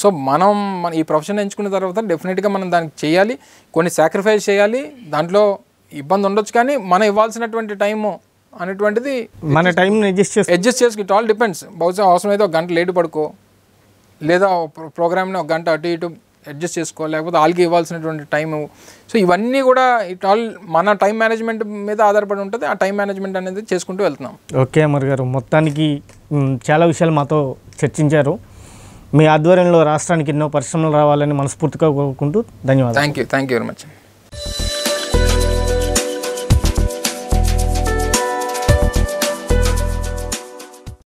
సో మనం మన ఈ ప్రొఫెషన్ ఎంచుకున్న తర్వాత డెఫినెట్గా మనం దానికి చేయాలి కొన్ని సాక్రిఫైస్ చేయాలి దాంట్లో ఇబ్బంది ఉండొచ్చు కానీ మనం ఇవ్వాల్సినటువంటి టైము అనేటువంటిది మన టైం అడ్జస్ట్ చేసి అడ్జస్ట్ ఇట్ ఆల్ డిపెండ్స్ బహుశా అవసరం అయితే ఒక గంట లేట్ పడుకో లేదా ప్రోగ్రామ్ని ఒక గంట అటు ఇటు అడ్జస్ట్ చేసుకో లేకపోతే వాళ్ళకి ఇవ్వాల్సినటువంటి టైం సో ఇవన్నీ కూడా ఇట్ ఆల్ మన టైం మేనేజ్మెంట్ మీద ఆధారపడి ఉంటుంది ఆ టైం మేనేజ్మెంట్ అనేది చేసుకుంటూ వెళ్తున్నాం ఓకే అమర్ గారు మొత్తానికి చాలా విషయాలు మాతో చర్చించారు మీ ఆధ్వర్యంలో రాష్ట్రానికి ఎన్నో పరిశ్రమలు రావాలని మనస్ఫూర్తిగా కోరుకుంటూ ధన్యవాదాలు thank you thank you very much